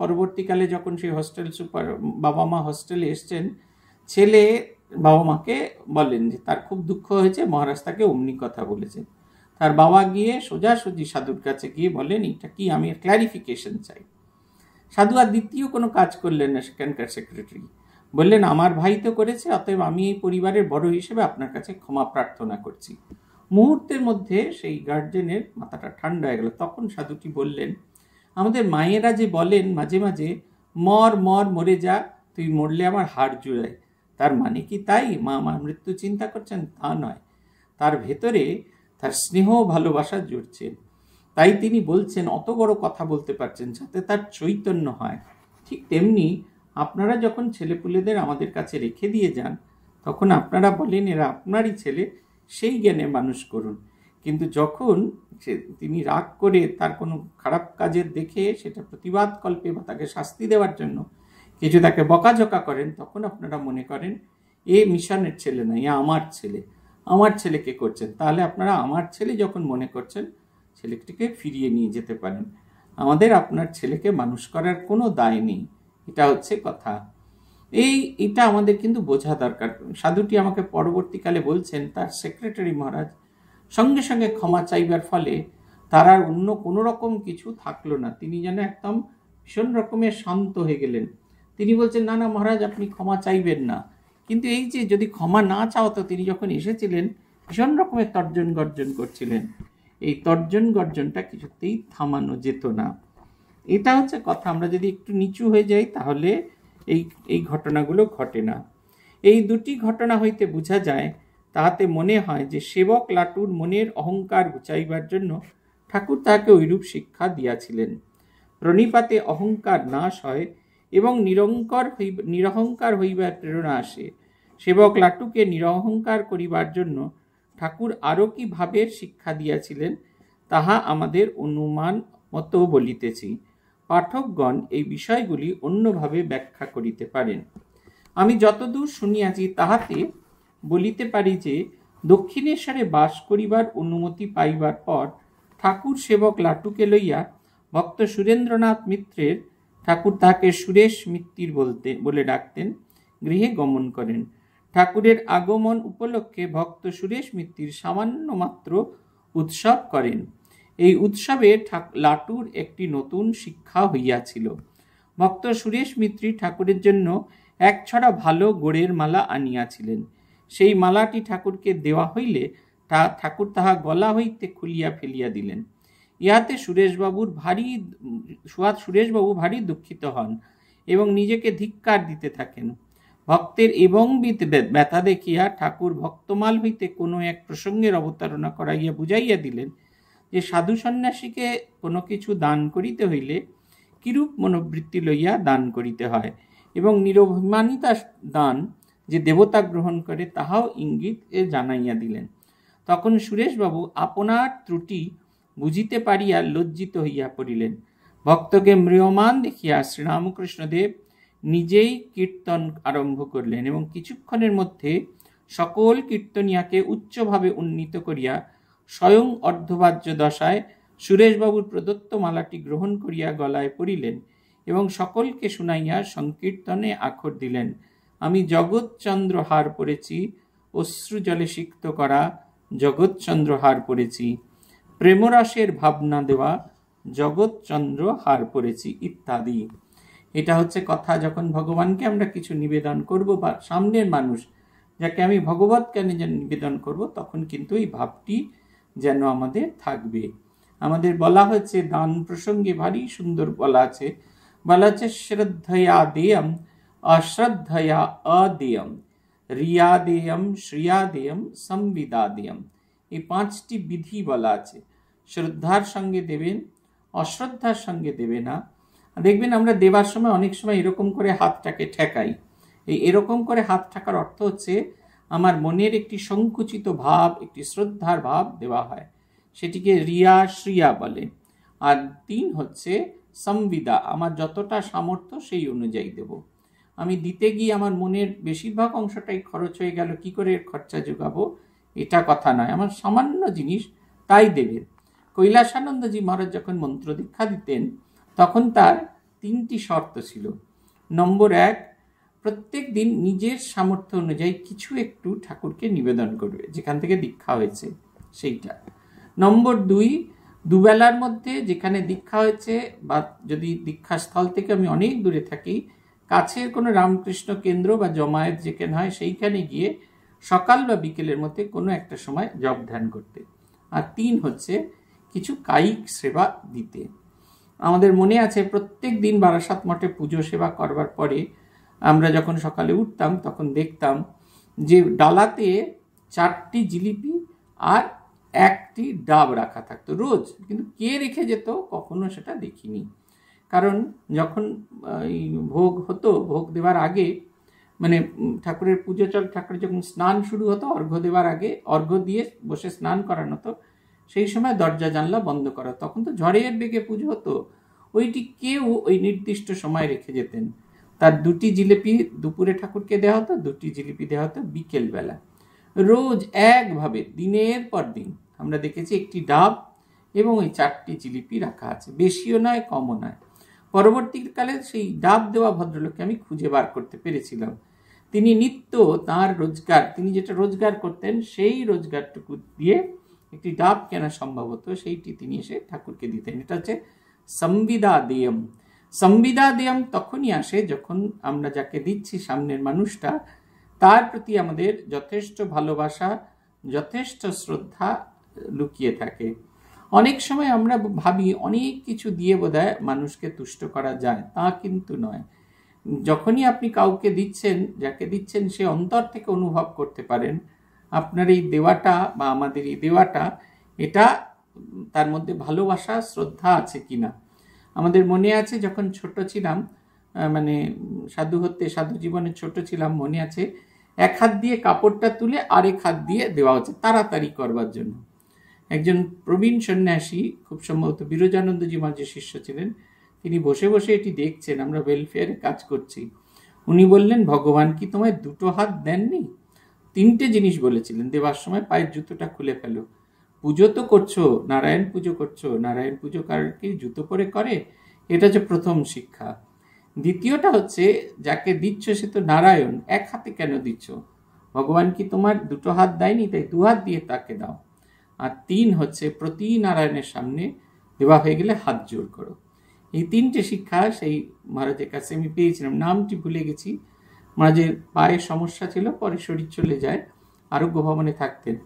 পরবর্তীকালে যখন সেই হোস্টেল সুপার বাবা মা হোস্টেলে এসছেন ছেলে বাবা মাকে বলেন যে তার খুব দুঃখ হয়েছে মহারাজ তাকে অমনি কথা বলেছেন তার বাবা গিয়ে সোজাসুজি সাধুর কাছে গিয়ে বলেন এটা কি আমি ক্ল্যারিফিকেশন চাই সাধু আর দ্বিতীয় কোনো কাজ করলেন না সেখানকার সেক্রেটারি বললেন আমার ভাই তো করেছে অতএব আমি এই পরিবারের বড় হিসেবে আপনার কাছে ক্ষমা প্রার্থনা করছি মুহূর্তের মধ্যে সেই গার্জেনের মাথাটা ঠান্ডা হয়ে গেল তখন সাধুটি বললেন আমাদের মায়েরা যে বলেন মাঝে মাঝে মর মর মরে যা তুই মরলে আমার হাড় জুড়ায় তার মানে কি তাই মা আমার মৃত্যু চিন্তা করছেন তা নয় তার ভেতরে তার স্নেহ ভালোবাসা জুড়ছেন তাই তিনি বলছেন অত বড় কথা বলতে পারছেন যাতে তার চৈতন্য হয় ঠিক তেমনি আপনারা যখন ছেলেপুলেদের আমাদের কাছে রেখে দিয়ে যান তখন আপনারা বলেন এরা আপনারই ছেলে সেই জ্ঞানে মানুষ করুন কিন্তু যখন সে তিনি রাগ করে তার কোনো খারাপ কাজের দেখে সেটা প্রতিবাদ কল্পে বা তাকে শাস্তি দেওয়ার জন্য কিছু তাকে বকাঝকা করেন তখন আপনারা মনে করেন এ মিশনের ছেলে না এ আমার ছেলে আমার ছেলেকে করছেন তাহলে আপনারা আমার ছেলে যখন মনে করছেন ছেলেটিকে ফিরিয়ে নিয়ে যেতে পারেন আমাদের আপনার ছেলেকে মানুষ করার কোনো দায় নেই এটা হচ্ছে কথা এই এটা আমাদের কিন্তু বোঝা দরকার সাধুটি আমাকে পরবর্তীকালে বলছেন তার সেক্রেটারি মহারাজ সঙ্গে সঙ্গে ক্ষমা চাইবার ফলে তার আর অন্য কোনো রকম কিছু থাকলো না তিনি যেন একদম ভীষণ রকমের শান্ত হয়ে গেলেন তিনি বলছেন না না মহারাজ আপনি ক্ষমা চাইবেন না কিন্তু এই যে যদি ক্ষমা না চাও তো তিনি যখন এসেছিলেন ভীষণ রকমের তর্জন গর্জন করছিলেন এই তর্জন গর্জনটা কিছুতেই থামানো যেত না এটা হচ্ছে কথা আমরা যদি একটু নিচু হয়ে যাই তাহলে এই এই ঘটনাগুলো ঘটে না এই দুটি ঘটনা হইতে বোঝা যায় তাহাতে মনে হয় যে সেবক লাটুর মনের অহংকার ঘুচাইবার জন্য ঠাকুর তাহাকে ওইরূপ শিক্ষা দিয়াছিলেন প্রণিপাতে অহংকার নাশ হয় এবং নিরঙ্কর হই নিরহংকার হইবার প্রেরণা আসে সেবক লাটুকে নিরহংকার করিবার জন্য ঠাকুর আরও কি ভাবের শিক্ষা দিয়াছিলেন তাহা আমাদের অনুমান মতো বলিতেছি পাঠকগণ এই বিষয়গুলি অন্যভাবে ব্যাখ্যা করিতে পারেন আমি যতদূর শুনিয়াছি তাহাতে বলিতে পারি যে দক্ষিণেশ্বরে বাস করিবার অনুমতি পাইবার পর ঠাকুর সেবক লাটুকে লইয়া ভক্ত সুরেন্দ্রনাথ মিত্রের ঠাকুর তাহাকে সুরেশ মিত্তির বলতে বলে ডাকতেন গৃহে গমন করেন ঠাকুরের আগমন উপলক্ষে ভক্ত সুরেশ মিত্তির সামান্য মাত্র উৎসব করেন এই উৎসবে লাটুর একটি নতুন শিক্ষা হইয়াছিল ভক্ত সুরেশ মিত্রী ঠাকুরের জন্য এক ছড়া ভালো গোড়ের মালা আনিয়াছিলেন সেই মালাটি ঠাকুরকে দেওয়া হইলে তা ঠাকুর তাহা গলা হইতে খুলিয়া ফেলিয়া দিলেন ইহাতে সুরেশবাবুর ভারী সুয়াদ সুরেশবাবু ভারী দুঃখিত হন এবং নিজেকে ধিক্কার দিতে থাকেন ভক্তের এবং ব্যথা দেখিয়া ঠাকুর ভক্তমাল হইতে কোনো এক প্রসঙ্গের অবতারণা করাইয়া বুঝাইয়া দিলেন যে সাধু সন্ন্যাসীকে কোনো কিছু দান করিতে হইলে কিরূপ মনোবৃত্তি লইয়া দান করিতে হয় এবং নিরভিমানিতা দান যে দেবতা গ্রহণ করে তাহাও ইঙ্গিত এ জানাইয়া দিলেন তখন সুরেশবাবু আপনার ত্রুটি বুঝিতে পারিয়া লজ্জিত হইয়া পড়িলেন ভক্তকে ম্রিয়মান দেখিয়া শ্রীরামকৃষ্ণদেব নিজেই কীর্তন আরম্ভ করলেন এবং কিছুক্ষণের মধ্যে সকল কীর্তনিয়াকে উচ্চভাবে উন্নীত করিয়া স্বয়ং অর্ধবাহ্য দশায় সুরেশবাবুর প্রদত্ত মালাটি গ্রহণ করিয়া গলায় পড়িলেন এবং সকলকে শুনাইয়া সংকীর্তনে আখর দিলেন আমি জগৎচন্দ্র হার পড়েছি অশ্রু জলে সিক্ত করা জগৎচন্দ্র হার পড়েছি প্রেমরাসের ভাবনা দেওয়া জগৎচন্দ্র হার পড়েছি ইত্যাদি এটা হচ্ছে কথা যখন ভগবানকে আমরা কিছু নিবেদন করব বা সামনের মানুষ যাকে আমি ভগবত কেন যেন নিবেদন করব তখন কিন্তু এই ভাবটি যেন আমাদের থাকবে আমাদের বলা হয়েছে দান প্রসঙ্গে ভারী সুন্দর বলা আছে বলা আছে শ্রদ্ধয়া দেয়ম অশ্রদ্ধয়া অদেয়ম দেয়ম শ্রিয়াদেয়ম দেয়ম এই পাঁচটি বিধি বলা আছে শ্রদ্ধার সঙ্গে দেবেন অশ্রদ্ধার সঙ্গে দেবে না দেখবেন আমরা দেবার সময় অনেক সময় এরকম করে হাতটাকে ঠেকাই এই এরকম করে হাত ঠেকার অর্থ হচ্ছে আমার মনের একটি সংকুচিত ভাব একটি শ্রদ্ধার ভাব দেওয়া হয় সেটিকে রিয়া শ্রিয়া বলে আর তিন হচ্ছে সংবিদা আমার যতটা সামর্থ্য সেই অনুযায়ী দেব আমি দিতে গিয়ে আমার মনের বেশিরভাগ অংশটাই খরচ হয়ে গেল কি করে খরচা যোগাবো এটা কথা নয় আমার সামান্য জিনিস তাই দেবে কৈলাসানন্দজি মহারাজ যখন মন্ত্র দীক্ষা দিতেন তখন তার তিনটি শর্ত ছিল নম্বর এক প্রত্যেক দিন নিজের সামর্থ্য অনুযায়ী কিছু একটু ঠাকুরকে নিবেদন করবে যেখান থেকে দীক্ষা হয়েছে সেইটা নম্বর দুই দুবেলার মধ্যে যেখানে দীক্ষা হয়েছে বা যদি দীক্ষাস্থল থেকে আমি অনেক দূরে থাকি কাছের কোনো রামকৃষ্ণ কেন্দ্র বা জমায়েত যেখানে হয় সেইখানে গিয়ে সকাল বা বিকেলের মধ্যে কোনো একটা সময় জব ধ্যান করতে আর তিন হচ্ছে কিছু কায়িক সেবা দিতে আমাদের মনে আছে প্রত্যেক দিন বারাসাত মঠে পুজো সেবা করবার পরে আমরা যখন সকালে উঠতাম তখন দেখতাম যে ডালাতে চারটি জিলিপি আর একটি ডাব রাখা থাকতো রোজ কিন্তু কে রেখে যেত কখনো সেটা দেখিনি কারণ যখন এই ভোগ হতো ভোগ দেওয়ার আগে মানে ঠাকুরের পুজো চল ঠাকুরের যখন স্নান শুরু হতো অর্ঘ্য দেওয়ার আগে অর্ঘ্য দিয়ে বসে স্নান করানো হতো সেই সময় দরজা জানলা বন্ধ করা তখন তো ঝড়ের বেগে পুজো হতো ওইটি কেউ ওই নির্দিষ্ট সময় রেখে যেতেন তার দুটি জিলিপি দুপুরে ঠাকুরকে দেওয়া হতো দুটি জিলিপি দেওয়া হতো বিকেলবেলা রোজ একভাবে দিনের পর দিন আমরা দেখেছি একটি ডাব এবং ওই চারটি জিলিপি রাখা আছে বেশিও নয় কমও নয় পরবর্তীকালে সেই ডাব দেওয়া ভদ্রলোককে আমি খুঁজে বার করতে পেরেছিলাম তিনি নিত্য তার রোজগার তিনি যেটা রোজগার করতেন সেই রোজগারটুকু দিয়ে একটি ডাব কেনা সম্ভবত সেইটি তিনি এসে ঠাকুরকে দিতেন এটা হচ্ছে সম্বিদা দেয়ম সম্বিদা দেয়ম তখনই আসে যখন আমরা যাকে দিচ্ছি সামনের মানুষটা তার প্রতি আমাদের যথেষ্ট ভালোবাসা যথেষ্ট শ্রদ্ধা লুকিয়ে থাকে অনেক সময় আমরা ভাবি অনেক কিছু দিয়ে বোধহয় মানুষকে তুষ্ট করা যায় তা কিন্তু নয় যখনই আপনি কাউকে দিচ্ছেন যাকে দিচ্ছেন সে অন্তর থেকে অনুভব করতে পারেন আপনার এই দেওয়াটা বা আমাদের এই দেওয়াটা এটা তার মধ্যে ভালোবাসা শ্রদ্ধা আছে কি না আমাদের মনে আছে যখন ছোট ছিলাম মানে সাধু হতে সাধু জীবনে ছোট ছিলাম মনে আছে এক হাত দিয়ে কাপড়টা তুলে আরেক হাত দিয়ে দেওয়া হচ্ছে তাড়াতাড়ি করবার জন্য একজন প্রবীণ সন্ন্যাসী খুব সম্ভবত বিরজানন্দজি মাঝে শিষ্য ছিলেন তিনি বসে বসে এটি দেখছেন আমরা ওয়েলফেয়ারে কাজ করছি উনি বললেন ভগবান কি তোমায় দুটো হাত দেননি তিনটে জিনিস বলেছিলেন দেবার সময় পায়ের জুতোটা খুলে ফেলো পুজো তো করছো নারায়ণ পুজো করছো নারায়ণ পুজো কি জুতো পরে করে এটা হচ্ছে প্রথম শিক্ষা দ্বিতীয়টা হচ্ছে যাকে দিচ্ছ সে তো নারায়ণ এক হাতে কেন দিচ্ছ ভগবান কি তোমার দুটো হাত দেয়নি তাই দু হাত দিয়ে তাকে দাও আর তিন হচ্ছে প্রতি নারায়ণের সামনে দেওয়া হয়ে গেলে হাত জোর করো এই তিনটে শিক্ষা সেই মহারাজের কাছে আমি পেয়েছিলাম নামটি ভুলে গেছি মাঝে পায়ের সমস্যা ছিল পরে শরীর চলে যায় আরোগ্য ভবনে থাকতেন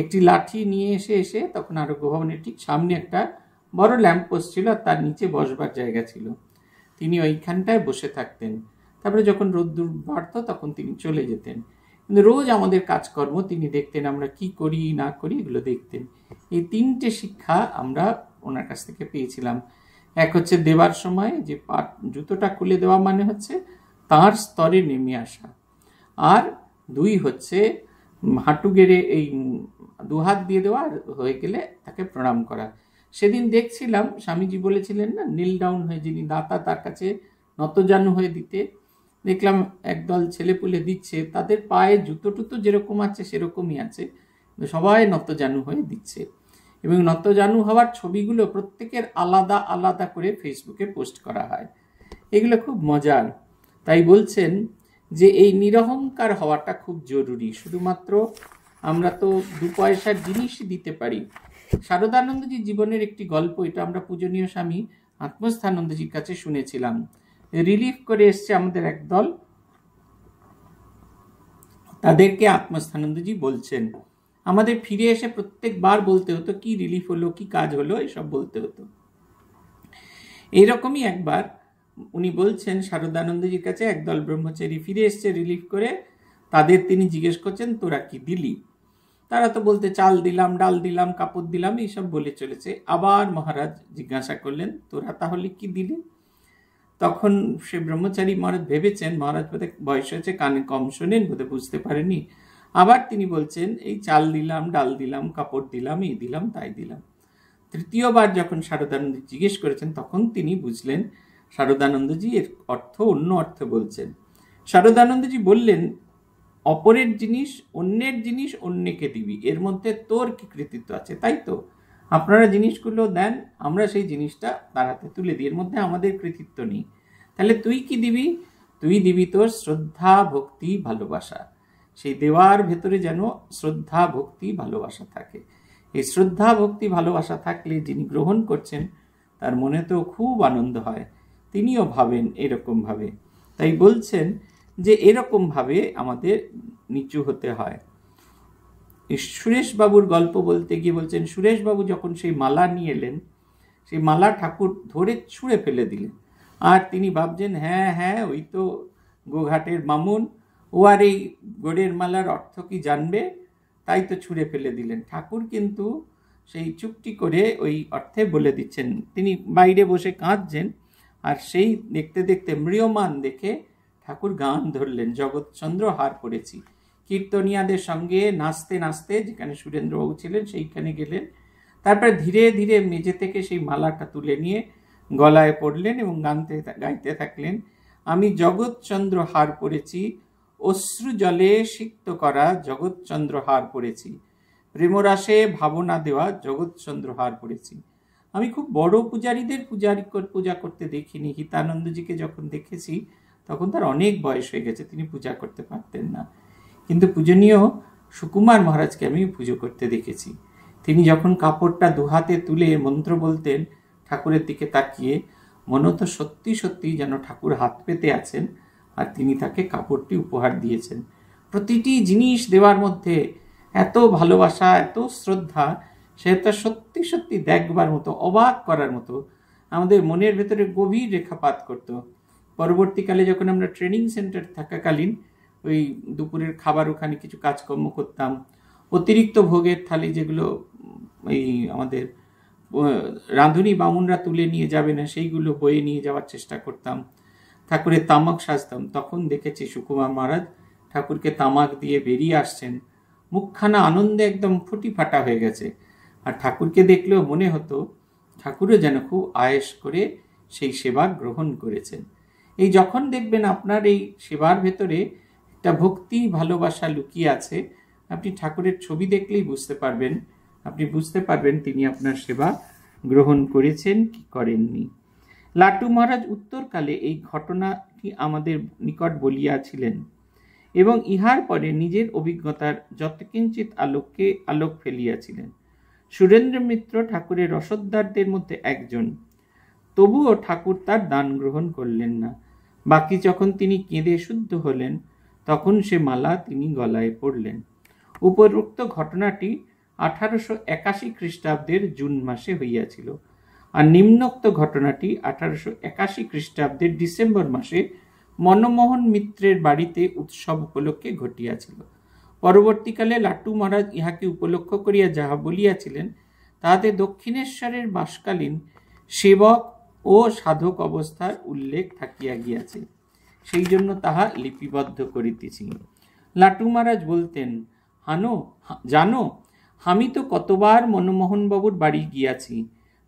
একটি লাঠি নিয়ে এসে এসে তখন আরোগ্য ভবনের ঠিক সামনে একটা বড় পোস্ট ছিল আর তার নিচে বসবার জায়গা ছিল তিনি ওইখানটায় বসে থাকতেন তারপরে যখন রোদ্দুর বাড়ত তখন তিনি চলে যেতেন কিন্তু রোজ আমাদের কাজকর্ম তিনি দেখতেন আমরা কি করি না করি এগুলো দেখতেন এই তিনটে শিক্ষা আমরা ওনার কাছ থেকে পেয়েছিলাম এক হচ্ছে দেবার সময় যে পা জুতোটা খুলে দেওয়া মানে হচ্ছে তার স্তরে নেমে আসা আর দুই হচ্ছে হাঁটু গেড়ে এই দুহাত দিয়ে দেওয়া হয়ে গেলে তাকে প্রণাম করা সেদিন দেখছিলাম স্বামীজি বলেছিলেন না নীল ডাউন হয়ে যিনি দাতা তার কাছে নতজানু হয়ে দিতে দেখলাম একদল ছেলে পুলে দিচ্ছে তাদের পায়ে জুতো টুতো যেরকম আছে সেরকমই আছে সবাই নতজানু হয়ে দিচ্ছে এবং নতজানু হওয়ার ছবিগুলো প্রত্যেকের আলাদা আলাদা করে ফেসবুকে পোস্ট করা হয় এগুলো খুব মজার তাই বলছেন যে এই নিরহংকার হওয়াটা খুব জরুরি শুধুমাত্র আমরা তো দু পয়সার জিনিসই দিতে পারি শারদানন্দজি জীবনের একটি গল্প এটা আমরা পূজনীয় স্বামী আত্মস্থানন্দজির কাছে শুনেছিলাম রিলিফ করে এসছে আমাদের একদল তাদেরকে আত্মস্থানন্দজি বলছেন আমাদের ফিরে এসে প্রত্যেকবার বলতে হতো কি রিলিফ হলো কি কাজ হলো এসব বলতে হতো এরকমই একবার উনি বলছেন শারদানন্দজির কাছে একদল ব্রহ্মচারী ফিরে এসছে রিলিফ করে তাদের তিনি জিজ্ঞেস করছেন তোরা কি দিলি তারা তো বলতে চাল দিলাম ডাল দিলাম কাপড় দিলাম এইসব বলে চলেছে আবার মহারাজ জিজ্ঞাসা করলেন তোরা তাহলে কি দিলি তখন সে ব্রহ্মচারী মহারাজ ভেবেছেন মহারাজ বোধে বয়স হয়েছে কানে কম শোনেন বোধে বুঝতে পারেনি আবার তিনি বলছেন এই চাল দিলাম ডাল দিলাম কাপড় দিলাম এই দিলাম তাই দিলাম তৃতীয়বার যখন শারদানন্দী জিজ্ঞেস করেছেন তখন তিনি বুঝলেন শারদানন্দজি এর অর্থ অন্য অর্থে বলছেন শারদানন্দজি বললেন অপরের জিনিস অন্যের জিনিস অন্যকে দিবি এর মধ্যে তোর কি কৃতিত্ব আছে তাই তো আপনারা জিনিসগুলো দেন আমরা সেই জিনিসটা তার হাতে তুলে দিই এর মধ্যে আমাদের কৃতিত্ব নেই তাহলে তুই কি দিবি তুই দিবি তোর শ্রদ্ধা ভক্তি ভালোবাসা সেই দেওয়ার ভেতরে যেন শ্রদ্ধা ভক্তি ভালোবাসা থাকে এই শ্রদ্ধা ভক্তি ভালোবাসা থাকলে যিনি গ্রহণ করছেন তার মনে তো খুব আনন্দ হয় তিনিও ভাবেন এরকমভাবে তাই বলছেন যে এরকমভাবে আমাদের নিচু হতে হয় সুরেশবাবুর গল্প বলতে গিয়ে বলছেন সুরেশবাবু যখন সেই মালা নিয়ে এলেন সেই মালা ঠাকুর ধরে ছুঁড়ে ফেলে দিলেন আর তিনি ভাবছেন হ্যাঁ হ্যাঁ ওই তো গোঘাটের মামুন ও আর এই গোড়ের মালার অর্থ কি জানবে তাই তো ছুঁড়ে ফেলে দিলেন ঠাকুর কিন্তু সেই চুক্তি করে ওই অর্থে বলে দিচ্ছেন তিনি বাইরে বসে কাঁদছেন আর সেই দেখতে দেখতে মৃয়মান দেখে ঠাকুর গান ধরলেন জগৎচন্দ্র হার করেছি কীর্তনিয়াদের সঙ্গে নাচতে নাচতে যেখানে সুরেন্দ্রবাবু ছিলেন সেইখানে গেলেন তারপরে ধীরে ধীরে মেঝে থেকে সেই মালাটা তুলে নিয়ে গলায় পড়লেন এবং গানতে গাইতে থাকলেন আমি জগৎচন্দ্র হার পড়েছি অশ্রু জলে সিক্ত করা জগৎচন্দ্র হার পড়েছি প্রেমরাসে ভাবনা দেওয়া জগৎচন্দ্র হার পড়েছি আমি খুব বড় পূজারীদের পূজারী পূজা করতে দেখিনি হিতানন্দজিকে যখন দেখেছি তখন তার অনেক বয়স হয়ে গেছে তিনি পূজা করতে পারতেন না কিন্তু পূজনীয় সুকুমার মহারাজকে আমি পুজো করতে দেখেছি তিনি যখন কাপড়টা দুহাতে তুলে মন্ত্র বলতেন ঠাকুরের দিকে তাকিয়ে মনত সত্যি সত্যি যেন ঠাকুর হাত পেতে আছেন আর তিনি তাকে কাপড়টি উপহার দিয়েছেন প্রতিটি জিনিস দেওয়ার মধ্যে এত ভালোবাসা এত শ্রদ্ধা সে তার সত্যি সত্যি দেখবার মতো অবাক করার মতো আমাদের মনের ভেতরে গভীর রেখাপাত করত পরবর্তীকালে যখন আমরা ট্রেনিং সেন্টার থাকাকালীন ওই দুপুরের খাবার ওখানে কিছু কাজকর্ম করতাম অতিরিক্ত ভোগের থালি যেগুলো এই আমাদের রাঁধুনি বামুনরা তুলে নিয়ে যাবে না সেইগুলো বয়ে নিয়ে যাওয়ার চেষ্টা করতাম ঠাকুরের তামাক সাজতাম তখন দেখেছি সুকুমার মহারাজ ঠাকুরকে তামাক দিয়ে বেরিয়ে আসছেন মুখখানা আনন্দে একদম ফুটি ফাটা হয়ে গেছে আর ঠাকুরকে দেখলেও মনে হতো ঠাকুরও যেন খুব আয়েস করে সেই সেবা গ্রহণ করেছেন এই যখন দেখবেন আপনার এই সেবার ভেতরে একটা ভক্তি ভালোবাসা লুকিয়ে আছে আপনি ঠাকুরের ছবি দেখলেই বুঝতে পারবেন আপনি বুঝতে পারবেন তিনি আপনার সেবা গ্রহণ করেছেন কি করেননি লাটু মহারাজ উত্তরকালে এই ঘটনাটি আমাদের নিকট বলিয়াছিলেন এবং ইহার পরে নিজের অভিজ্ঞতার কিঞ্চিত আলোককে আলোক ফেলিয়াছিলেন সুরেন্দ্র মিত্র ঠাকুরের রসদ্দারদের মধ্যে একজন তবুও ঠাকুর তার দান গ্রহণ করলেন না বাকি যখন তিনি কেঁদে শুদ্ধ হলেন তখন সে মালা তিনি গলায় পড়লেন উপরোক্ত ঘটনাটি আঠারোশো একাশি খ্রিস্টাব্দের জুন মাসে হইয়াছিল আর নিম্নোক্ত ঘটনাটি আঠারোশো একাশি খ্রিস্টাব্দের ডিসেম্বর মাসে মনমোহন মিত্রের বাড়িতে উৎসব উপলক্ষে ঘটিয়াছিল পরবর্তীকালে লাট্টু মহারাজ ইহাকে উপলক্ষ করিয়া যাহা বলিয়াছিলেন তাহাতে দক্ষিণেশ্বরের বাসকালীন সেবক ও সাধক অবস্থার উল্লেখ থাকিয়া গিয়াছে সেই জন্য তাহা লিপিবদ্ধ করিতেছি লাটু মহারাজ বলতেন হানো জানো আমি তো কতবার মনমোহনবাবুর বাড়ি গিয়াছি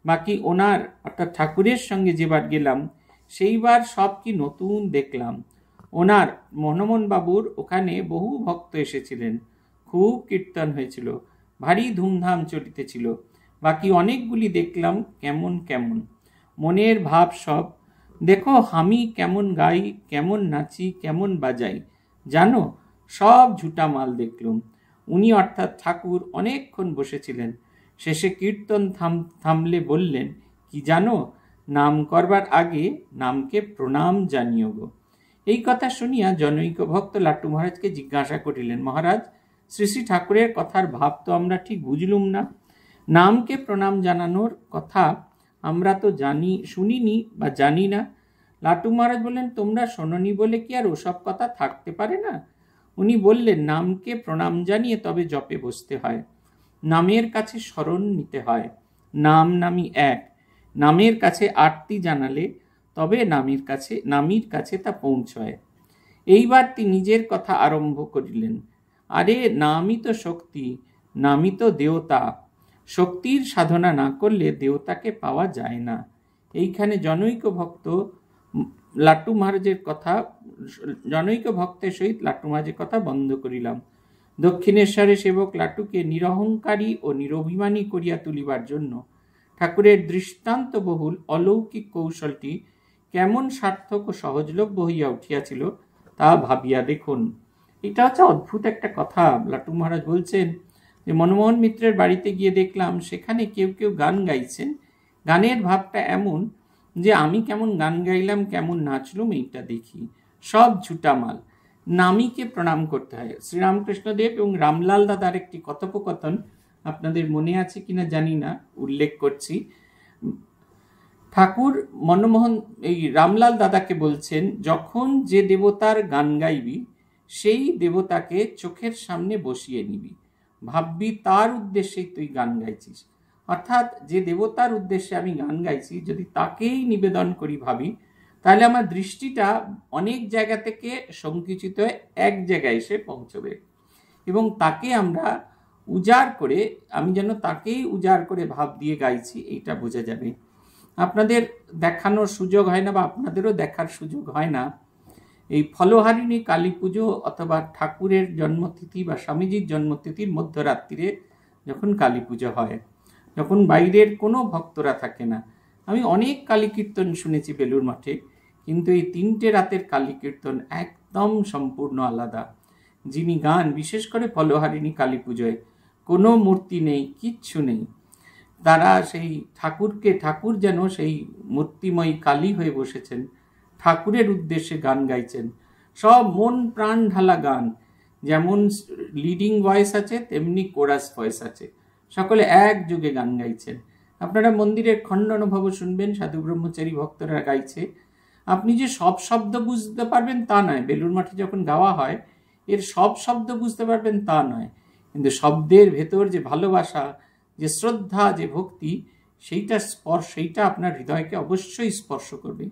বাকি ওনার অর্থাৎ ঠাকুরের সঙ্গে যেবার গেলাম সেইবার সব কি নতুন দেখলাম ওনার বাবুর ওখানে বহু ভক্ত এসেছিলেন খুব কীর্তন হয়েছিল ভারী ধুমধাম চলিতেছিল বাকি অনেকগুলি দেখলাম কেমন কেমন মনের ভাব সব দেখো আমি কেমন গাই কেমন নাচি কেমন বাজাই জানো সব ঝুটা মাল দেখলুম উনি অর্থাৎ ঠাকুর অনেকক্ষণ বসেছিলেন শেষে কীর্তন থাম থামলে বললেন কি জানো নাম করবার আগে নামকে প্রণাম জানিও গো এই কথা শুনিয়া জনৈক ভক্ত লাট্টু মহারাজকে জিজ্ঞাসা করিলেন মহারাজ শ্রী শ্রী ঠাকুরের কথার ভাব তো আমরা ঠিক বুঝলুম না নামকে প্রণাম জানানোর কথা আমরা তো জানি শুনিনি বা জানি না লাটু মহারাজ বললেন তোমরা শোনি বলে কি আর ওসব কথা থাকতে পারে না উনি বললেন নামকে প্রণাম জানিয়ে তবে জপে বসতে হয় নামের কাছে স্মরণ নিতে হয় নাম নামি এক নামের কাছে আরতি জানালে তবে নামির কাছে নামির কাছে তা পৌঁছয় এইবার তিনি নিজের কথা আরম্ভ করিলেন আরে নামই তো শক্তি নামই তো দেওতা শক্তির সাধনা না করলে দেওতাকে পাওয়া যায় না এইখানে জনৈক ভক্ত লাট্টু মহারাজের কথা জনৈক ভক্তের সহিত লাট্টু মহারাজের কথা বন্ধ করিলাম দক্ষিণেশ্বরে সেবক লাটুকে নিরহংকারী ও নিরভিমানী করিয়া তুলিবার জন্য ঠাকুরের দৃষ্টান্তবহুল অলৌকিক কৌশলটি কেমন সার্থক ও সহজলভ্য হইয়া উঠিয়াছিল তা ভাবিয়া দেখুন এটা হচ্ছে অদ্ভুত একটা কথা লাটু মহারাজ বলছেন যে মনমোহন মিত্রের বাড়িতে গিয়ে দেখলাম সেখানে কেউ কেউ গান গাইছেন গানের ভাবটা এমন যে আমি কেমন গান গাইলাম কেমন নাচলুম এইটা দেখি সব ঝুটামাল নামিকে প্রণাম করতে হয় শ্রীরামকৃষ্ণদেব এবং রামলাল দাদার একটি কথোপকথন আপনাদের মনে আছে কিনা জানি না উল্লেখ করছি ঠাকুর মনমোহন এই রামলাল দাদাকে বলছেন যখন যে দেবতার গান গাইবি সেই দেবতাকে চোখের সামনে বসিয়ে নিবি ভাববি তার উদ্দেশ্যে তুই গান গাইছিস অর্থাৎ যে দেবতার উদ্দেশ্যে আমি গান গাইছি যদি তাকেই নিবেদন করি ভাবি তাহলে আমার দৃষ্টিটা অনেক জায়গা থেকে সংকুচিত হয়ে এক জায়গায় এসে পৌঁছবে এবং তাকে আমরা উজাড় করে আমি যেন তাকেই উজাড় করে ভাব দিয়ে গাইছি এইটা বোঝা যাবে আপনাদের দেখানোর সুযোগ হয় না বা আপনাদেরও দেখার সুযোগ হয় না এই ফলহারিণী কালী পুজো অথবা ঠাকুরের জন্মতিথি বা স্বামীজির জন্মতিথির মধ্যরাত্রিরে যখন কালী পুজো হয় যখন বাইরের কোনো ভক্তরা থাকে না আমি অনেক কালী কীর্তন শুনেছি বেলুর মাঠে কিন্তু এই তিনটে রাতের কালী কীর্তন একদম সম্পূর্ণ আলাদা যিনি গান বিশেষ করে ফলহারিণী কালী পুজোয় কোনো মূর্তি নেই কিচ্ছু নেই তারা সেই ঠাকুরকে ঠাকুর যেন সেই মূর্তিময় কালী হয়ে বসেছেন ঠাকুরের উদ্দেশ্যে গান গাইছেন সব মন প্রাণ ঢালা গান যেমন লিডিং ভয়েস আছে তেমনি কোরাস ভয়েস আছে সকলে একযোগে গান গাইছেন আপনারা মন্দিরের খণ্ডনভব শুনবেন সাধু ব্রহ্মচারী ভক্তরা গাইছে আপনি যে সব শব্দ বুঝতে পারবেন তা নয় বেলুর মাঠে যখন গাওয়া হয় এর সব শব্দ বুঝতে পারবেন তা নয় কিন্তু শব্দের ভেতর যে ভালোবাসা যে শ্রদ্ধা যে ভক্তি সেইটা স্পর্শ সেইটা আপনার হৃদয়কে অবশ্যই স্পর্শ করবে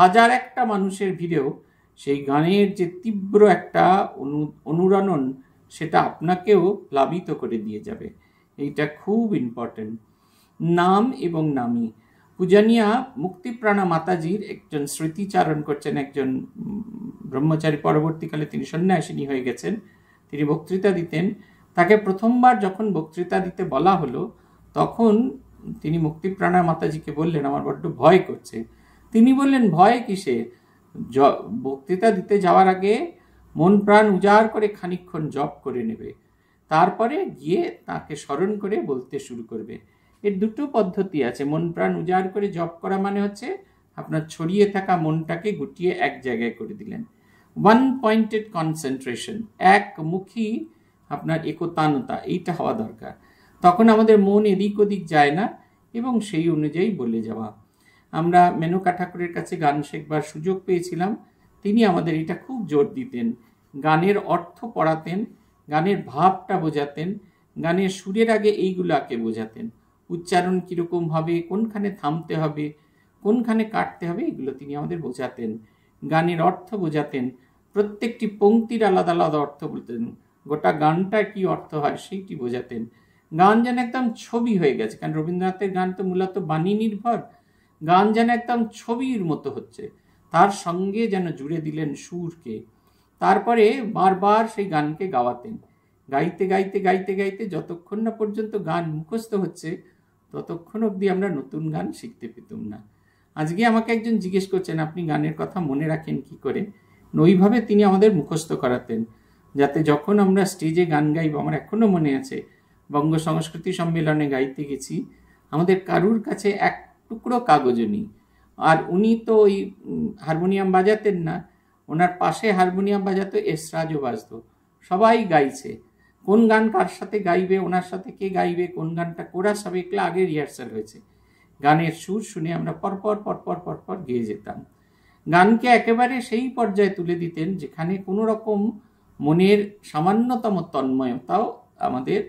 হাজার একটা মানুষের ভিড়েও সেই গানের যে তীব্র একটা অনু অনুরণন সেটা আপনাকেও প্লাবিত করে দিয়ে যাবে এইটা খুব ইম্পর্টেন্ট নাম এবং নামি পূজানিয়া মুক্তিপ্রাণা মাতাজির একজন স্মৃতিচারণ করছেন একজন ব্রহ্মচারী পরবর্তীকালে তিনি সন্ন্যাসিনী হয়ে গেছেন তিনি বক্তৃতা দিতেন তাকে প্রথমবার যখন বক্তৃতা দিতে বলা হলো তখন তিনি মুক্তিপ্রাণা মাতাজিকে বললেন আমার বড্ড ভয় করছে তিনি বললেন ভয় কিসে বক্তৃতা দিতে যাওয়ার আগে মন প্রাণ উজাড় করে খানিক্ষণ জপ করে নেবে তারপরে গিয়ে তাকে স্মরণ করে বলতে শুরু করবে এর দুটো পদ্ধতি আছে মন প্রাণ উজাড় করে জপ করা মানে হচ্ছে আপনার ছড়িয়ে থাকা মনটাকে গুটিয়ে এক জায়গায় করে দিলেন ওয়ান পয়েন্টেড কনসেন্ট্রেশন একমুখী আপনার একতানতা এইটা হওয়া দরকার তখন আমাদের মন এদিক ওদিক যায় না এবং সেই অনুযায়ী বলে যাওয়া আমরা মেনকা ঠাকুরের কাছে গান শেখবার সুযোগ পেয়েছিলাম তিনি আমাদের এটা খুব জোর দিতেন গানের অর্থ পড়াতেন গানের ভাবটা বোঝাতেন গানের সুরের আগে এইগুলাকে বোঝাতেন উচ্চারণ কীরকম হবে কোনখানে থামতে হবে কোনখানে কাটতে হবে এগুলো তিনি আমাদের বোঝাতেন গানের অর্থ বোঝাতেন প্রত্যেকটি পঙ্ক্তির আলাদা আলাদা অর্থ বলতেন গোটা গানটার কি অর্থ হয় সেইটি বোঝাতেন গান যেন একদম ছবি হয়ে গেছে কারণ রবীন্দ্রনাথের গান তো মূলত বাণী নির্ভর গান যেন একদম ছবির মতো হচ্ছে তার সঙ্গে যেন জুড়ে দিলেন সুরকে তারপরে বারবার সেই গানকে গাওয়াতেন গাইতে গাইতে গাইতে গাইতে যতক্ষণ না পর্যন্ত গান মুখস্থ হচ্ছে ততক্ষণ অবধি আমরা নতুন গান শিখতে পেতাম না আজকে আমাকে একজন জিজ্ঞেস করছেন আপনি গানের কথা মনে রাখেন কি করে ওইভাবে তিনি আমাদের মুখস্থ করাতেন যাতে যখন আমরা স্টেজে গান গাইব আমার এখনও মনে আছে বঙ্গ সংস্কৃতি সম্মেলনে গাইতে গেছি আমাদের কারুর কাছে এক টুকরো কাগজ নেই আর উনি তো ওই হারমোনিয়াম বাজাতেন না ওনার পাশে হারমোনিয়াম বাজাতো এসরাজও বাজত সবাই গাইছে কোন গান কার সাথে গাইবে ওনার সাথে কে গাইবে কোন গানটা কোরা সব এগুলো আগে রিহার্সাল হয়েছে গানের সুর শুনে আমরা পরপর পরপর পরপর গেয়ে যেতাম গানকে একেবারে সেই পর্যায়ে তুলে দিতেন যেখানে কোনো রকম মনের সামান্যতম তন্ময়তাও আমাদের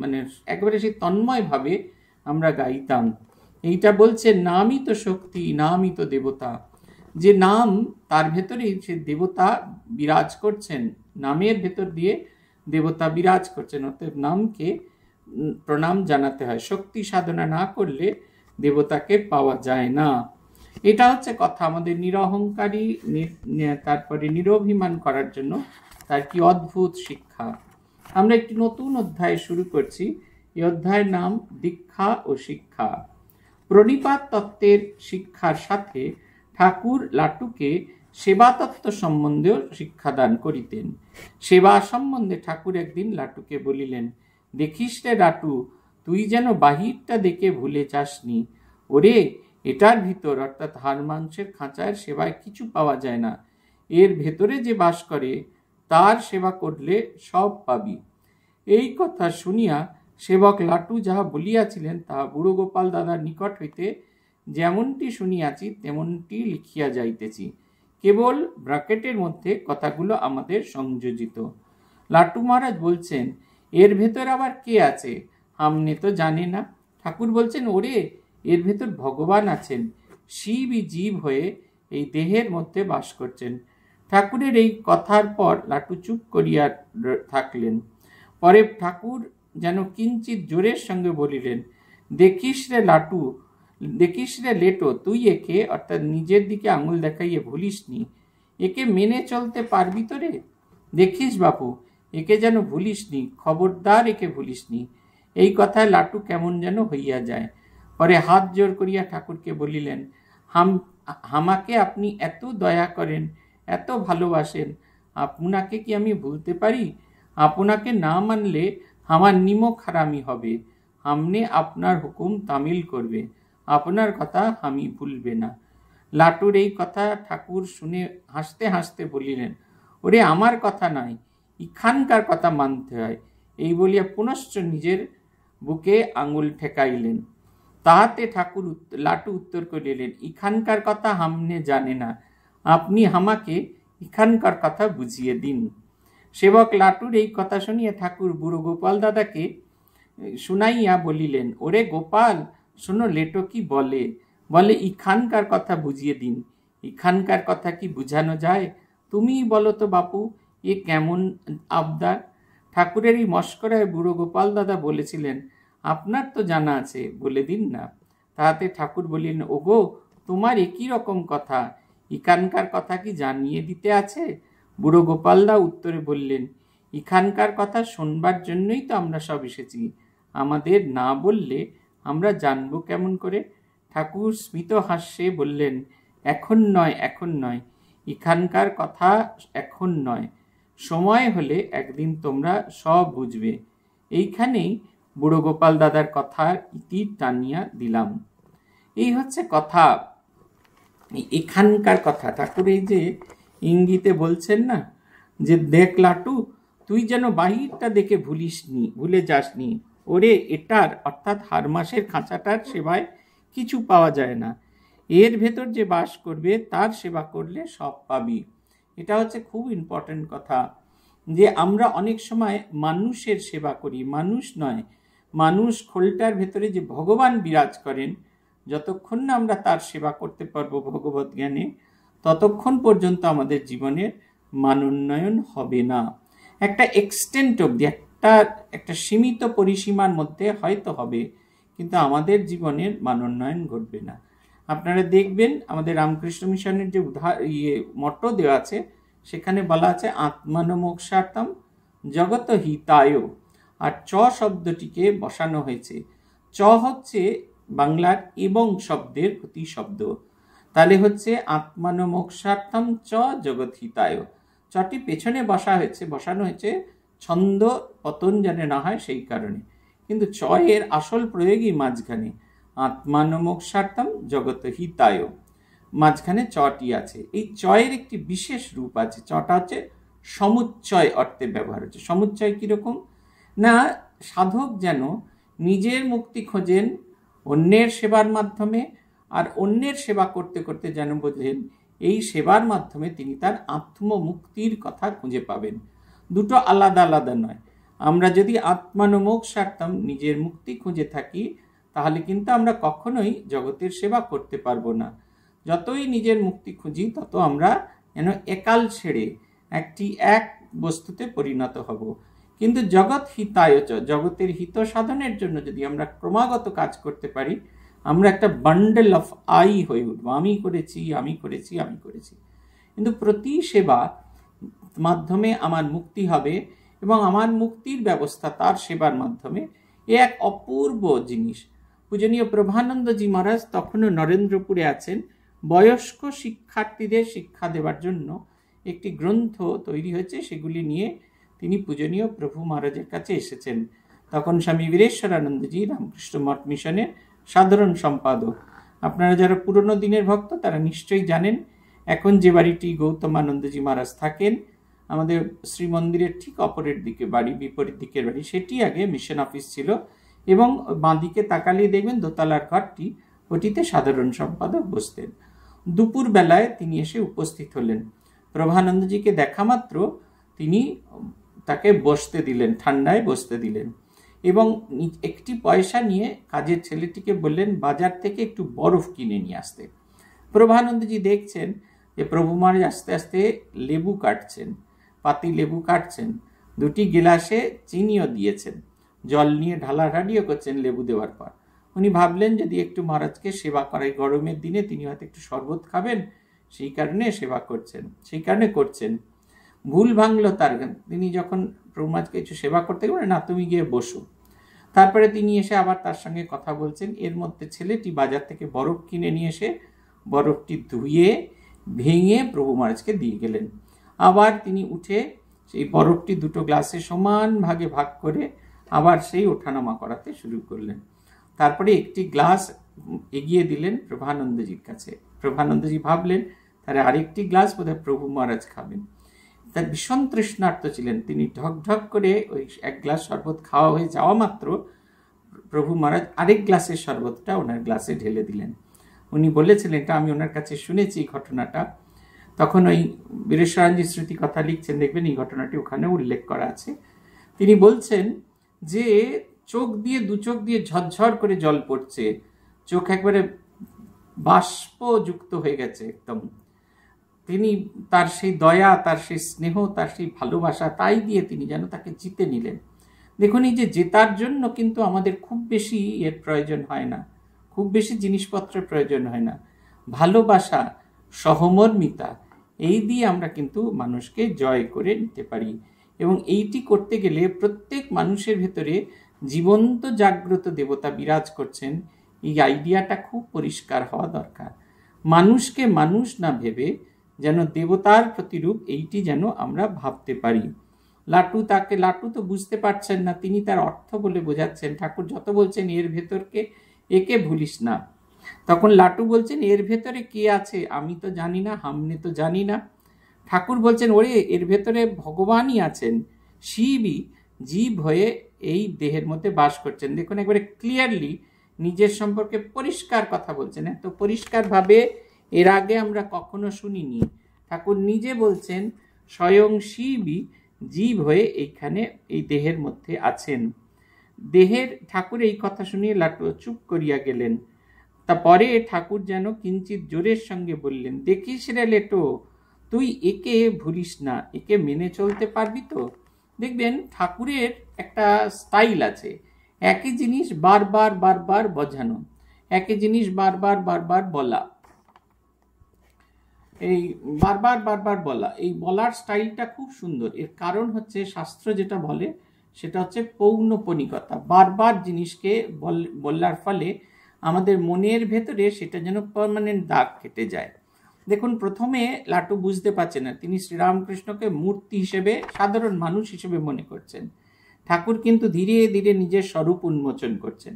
মানে একবারে সেই তন্ময়ভাবে আমরা গাইতাম এইটা বলছে নামই তো শক্তি নামই তো দেবতা যে নাম তার ভেতরেই সে দেবতা বিরাজ করছেন নামের ভেতর দিয়ে দেবতা বিরাজ করছেন অতএব নামকে প্রণাম জানাতে হয় শক্তি সাধনা না করলে দেবতাকে পাওয়া যায় না এটা হচ্ছে কথা আমাদের নিরহংকারী তারপরে নিরভিমান করার জন্য তার কি অদ্ভুত শিক্ষা আমরা একটি নতুন অধ্যায় শুরু করছি এই অধ্যায়ের নাম দীক্ষা ও শিক্ষা প্রণিপাত তত্ত্বের শিক্ষার সাথে ঠাকুর লাটুকে সেবা তত্ত্ব সম্বন্ধেও শিক্ষাদান করিতেন সেবা সম্বন্ধে ঠাকুর একদিন লাটুকে বলিলেন দেখিস রে লাটু তুই যেন বাহিরটা দেখে ভুলে চাসনি ওরে এটার ভিতর অর্থাৎ হাড় মাংসের খাঁচার সেবায় কিছু পাওয়া যায় না এর ভেতরে যে বাস করে তার সেবা করলে সব পাবি এই কথা শুনিয়া সেবক লাটু যাহা বলিয়াছিলেন তাহা বুড়ো গোপাল দাদার নিকট হইতে যেমনটি শুনিয়াছি তেমনটি লিখিয়া যাইতেছি কেবল ব্র্যাকেটের মধ্যে কথাগুলো আমাদের সংযোজিত লাটু মহারাজ বলছেন এর ভেতর আবার কে আছে আমনে তো জানে না ঠাকুর বলছেন ওরে এর ভেতর ভগবান আছেন শিবই জীব হয়ে এই দেহের মধ্যে বাস করছেন ঠাকুরের এই কথার পর লাটু চুপ করিয়া থাকলেন পরে ঠাকুর যেন কিঞ্চিত জোরের সঙ্গে বলিলেন দেখিস রে লাটু দেখিস রে লেটো তুই একে অর্থাৎ নিজের দিকে আঙুল দেখাইয়ে ভুলিস নি একে মেনে চলতে পারবি তো রে দেখিস বাপু একে যেন ভুলিস নি খবরদার একে ভুলিস নি এই কথায় লাটু কেমন যেন হইয়া যায় পরে হাত জোর করিয়া ঠাকুরকে বলিলেন হাম আমাকে আপনি এত দয়া করেন এত ভালোবাসেন আপনাকে কি আমি ভুলতে পারি আপনাকে না মানলে আমার নিমক হারামি হবে আমনে আপনার হুকুম তামিল করবে আপনার কথা আমি ভুলবে না লাটুর এই কথা ঠাকুর শুনে হাসতে হাসতে বলিলেন ওরে আমার কথা নয় ইখানকার কথা মানতে হয় এই বলিয়া পুনশ্চ নিজের বুকে আঙুল ঠেকাইলেন তাহাতে ঠাকুর লাটু উত্তর করিলেন ইখানকার কথা হামনে জানে না আপনি আমাকে এখানকার কথা বুঝিয়ে দিন সেবক লাটুর এই কথা শুনিয়া ঠাকুর বুড়ো গোপাল দাদাকে শুনাইয়া বলিলেন ওরে গোপাল শোনো লেটো কি বলে বলে ইখানকার কথা বুঝিয়ে দিন এখানকার কথা কি বুঝানো যায় তুমিই বলো তো বাপু এ কেমন আবদার ঠাকুরের এই মস্করায় বুড়ো গোপাল দাদা বলেছিলেন আপনার তো জানা আছে বলে দিন না তাহাতে ঠাকুর বলিলেন ওগো তোমার একই রকম কথা এখানকার কথা কি জানিয়ে দিতে আছে বুড়ো গোপালদা উত্তরে বললেন এখানকার কথা শোনবার জন্যই তো আমরা সব এসেছি আমাদের না বললে আমরা জানব কেমন করে ঠাকুর স্মিত হাস্যে বললেন এখন নয় এখন নয় এখানকার কথা এখন নয় সময় হলে একদিন তোমরা সব বুঝবে এইখানেই বুড়ো গোপাল দাদার কথা ইতি টানিয়া দিলাম এই হচ্ছে কথা এখানকার কথা ঠাকুর এই যে ইঙ্গিতে বলছেন না যে দেখ লাটু তুই যেন বাহিরটা দেখে ভুলিস নি ভুলে যাসনি ওরে এটার অর্থাৎ হারমাসের খাঁচাটার সেবায় কিছু পাওয়া যায় না এর ভেতর যে বাস করবে তার সেবা করলে সব পাবি এটা হচ্ছে খুব ইম্পর্টেন্ট কথা যে আমরা অনেক সময় মানুষের সেবা করি মানুষ নয় মানুষ খোলটার ভেতরে যে ভগবান বিরাজ করেন যতক্ষণ না আমরা তার সেবা করতে পারবো ভগবত জ্ঞানে ততক্ষণ পর্যন্ত আমাদের জীবনের মানোন্নয়ন হবে না একটা এক্সটেন্ট অবধি একটা একটা সীমিত পরিসীমার মধ্যে হয়তো হবে কিন্তু আমাদের জীবনের মানোন্নয়ন ঘটবে না আপনারা দেখবেন আমাদের রামকৃষ্ণ মিশনের যে উদাহ ইয়ে মট দেওয়া আছে সেখানে বলা আছে আত্মানমোক্ষার্থম জগত হিতায় আর চ শব্দটিকে বসানো হয়েছে চ হচ্ছে বাংলার এবং শব্দের প্রতি শব্দ তাহলে হচ্ছে আত্মানমোক্ষার্থম চ জগৎ হিতায় চটি পেছনে বসা হয়েছে বসানো হয়েছে ছন্দ পতন যেন না হয় সেই কারণে কিন্তু চ এর আসল প্রয়োগই মাঝখানে আত্মানমোক্ষার্থম জগৎ হিতায় মাঝখানে চটি আছে এই চয়ের একটি বিশেষ রূপ আছে চটা হচ্ছে সমুচ্চয় অর্থে ব্যবহার হচ্ছে সমুচ্চয় কীরকম না সাধক যেন নিজের মুক্তি খোঁজেন অন্যের সেবার মাধ্যমে আর অন্যের সেবা করতে করতে যেন বোঝেন এই সেবার মাধ্যমে তিনি তার আত্মমুক্তির কথা খুঁজে পাবেন দুটো আলাদা আলাদা নয় আমরা যদি আত্মানমোক সারতাম নিজের মুক্তি খুঁজে থাকি তাহলে কিন্তু আমরা কখনোই জগতের সেবা করতে পারবো না যতই নিজের মুক্তি খুঁজি তত আমরা যেন একাল ছেড়ে একটি এক বস্তুতে পরিণত হব কিন্তু জগৎ হিতায় জগতের হিত সাধনের জন্য যদি আমরা ক্রমাগত কাজ করতে পারি আমরা একটা বান্ডেল অফ আই হয়ে উঠবো আমি করেছি আমি করেছি আমি করেছি কিন্তু প্রতি সেবা মাধ্যমে আমার মুক্তি হবে এবং আমার মুক্তির ব্যবস্থা তার সেবার মাধ্যমে এ এক অপূর্ব জিনিস পূজনীয় প্রভানন্দজি মহারাজ তখনও নরেন্দ্রপুরে আছেন বয়স্ক শিক্ষার্থীদের শিক্ষা দেওয়ার জন্য একটি গ্রন্থ তৈরি হয়েছে সেগুলি নিয়ে তিনি পূজনীয় প্রভু মহারাজের কাছে এসেছেন তখন স্বামী বীরেশ্বরানন্দজি রামকৃষ্ণ মঠ মিশনের সাধারণ সম্পাদক আপনারা যারা পুরনো দিনের ভক্ত তারা নিশ্চয়ই জানেন এখন যে বাড়িটি গৌতমানন্দজি মহারাজ থাকেন আমাদের শ্রীমন্দিরের ঠিক অপরের দিকে বাড়ি বিপরীত দিকের বাড়ি সেটি আগে মিশন অফিস ছিল এবং বাঁদিকে তাকালেই দেখবেন দোতলার ঘরটি ওটিতে সাধারণ সম্পাদক বসতেন দুপুরবেলায় তিনি এসে উপস্থিত হলেন প্রভানন্দজিকে দেখা মাত্র তিনি তাকে বসতে দিলেন ঠান্ডায় বসতে দিলেন এবং একটি পয়সা নিয়ে কাজের ছেলেটিকে বললেন বাজার থেকে একটু বরফ কিনে নিয়ে আসতে প্রভানন্দজি দেখছেন যে প্রভু মহারাজ আস্তে আস্তে লেবু কাটছেন পাতি লেবু কাটছেন দুটি গিলাসে চিনিও দিয়েছেন জল নিয়ে ঢালাঢালিও করছেন লেবু দেওয়ার পর উনি ভাবলেন যদি একটু মহারাজকে সেবা করায় গরমের দিনে তিনি হয়তো একটু শরবত খাবেন সেই কারণে সেবা করছেন সেই কারণে করছেন ভুল ভাঙলো তার তিনি যখন প্রভুমাজ কিছু সেবা করতে গেলেন না তুমি গিয়ে বসো তারপরে তিনি এসে আবার তার সঙ্গে কথা বলছেন এর মধ্যে ছেলেটি বাজার থেকে বরফ কিনে নিয়ে এসে বরফটি ধুয়ে ভেঙে প্রভু মহারাজকে দিয়ে গেলেন আবার তিনি উঠে সেই বরফটি দুটো গ্লাসে সমান ভাগে ভাগ করে আবার সেই ওঠানামা করাতে শুরু করলেন তারপরে একটি গ্লাস এগিয়ে দিলেন প্রভানন্দজির কাছে প্রভানন্দজি ভাবলেন তারা আরেকটি গ্লাস বোধহয় প্রভু মহারাজ খাবেন তার ভীষণ তৃষ্ণার্ত ছিলেন তিনি ঢক ঢক করে ওই এক গ্লাস শরবত খাওয়া হয়ে যাওয়া মাত্র প্রভু মহারাজ আরেক গ্লাসের শরবতটা ওনার গ্লাসে ঢেলে দিলেন উনি বলেছিলেন এটা আমি ওনার কাছে শুনেছি ঘটনাটা তখন ওই বীরেশ্বরঞ্জি স্মৃতি কথা লিখছেন দেখবেন এই ঘটনাটি ওখানে উল্লেখ করা আছে তিনি বলছেন যে চোখ দিয়ে দু চোখ দিয়ে ঝরঝর করে জল পড়ছে চোখ একবারে বাষ্পযুক্ত হয়ে গেছে একদম তিনি তার সেই দয়া তার সেই স্নেহ তার সেই ভালোবাসা তাই দিয়ে তিনি যেন তাকে জিতে নিলেন দেখুন এই যে জেতার জন্য কিন্তু আমাদের খুব বেশি এর প্রয়োজন হয় না খুব বেশি জিনিসপত্রের প্রয়োজন হয় না ভালোবাসা সহমর্মিতা এই দিয়ে আমরা কিন্তু মানুষকে জয় করে নিতে পারি এবং এইটি করতে গেলে প্রত্যেক মানুষের ভেতরে জীবন্ত জাগ্রত দেবতা বিরাজ করছেন এই আইডিয়াটা খুব পরিষ্কার হওয়া দরকার মানুষকে মানুষ না ভেবে যেন দেবতার প্রতিরূপ এইটি যেন আমরা ভাবতে পারি লাটু তাকে লাটু তো বুঝতে পারছেন না তিনি তার অর্থ বলে বোঝাচ্ছেন ঠাকুর যত বলছেন এর ভেতরকে একে ভুলিস না তখন লাটু বলছেন এর ভেতরে কে আছে আমি তো জানি না হামনে তো জানি না ঠাকুর বলছেন ওরে এর ভেতরে ভগবানই আছেন শিবই জীব হয়ে এই দেহের মধ্যে বাস করছেন দেখুন একবারে ক্লিয়ারলি নিজের সম্পর্কে পরিষ্কার কথা বলছেন এত পরিষ্কারভাবে এর আগে আমরা কখনো শুনিনি ঠাকুর নিজে বলছেন স্বয়ং শিবই জীব হয়ে এইখানে এই দেহের মধ্যে আছেন দেহের ঠাকুর এই কথা শুনিয়ে লাটু চুপ করিয়া গেলেন তারপরে ঠাকুর যেন কিঞ্চিত জোরের সঙ্গে বললেন দেখিস রে লেটো তুই একে ভুলিস না একে মেনে চলতে পারবি তো দেখবেন ঠাকুরের একটা স্টাইল আছে একই জিনিস বারবার বারবার বোঝানো একই জিনিস বারবার বারবার বলা এই বারবার বারবার বলা এই বলার স্টাইলটা খুব সুন্দর এর কারণ হচ্ছে শাস্ত্র যেটা বলে সেটা হচ্ছে পৌনপণিকতা বারবার জিনিসকে বলার ফলে আমাদের মনের ভেতরে সেটা যেন পারমানেন্ট দাগ কেটে যায় দেখুন প্রথমে লাটু বুঝতে পারছে না তিনি শ্রীরামকৃষ্ণকে মূর্তি হিসেবে সাধারণ মানুষ হিসেবে মনে করছেন ঠাকুর কিন্তু ধীরে ধীরে নিজের স্বরূপ উন্মোচন করছেন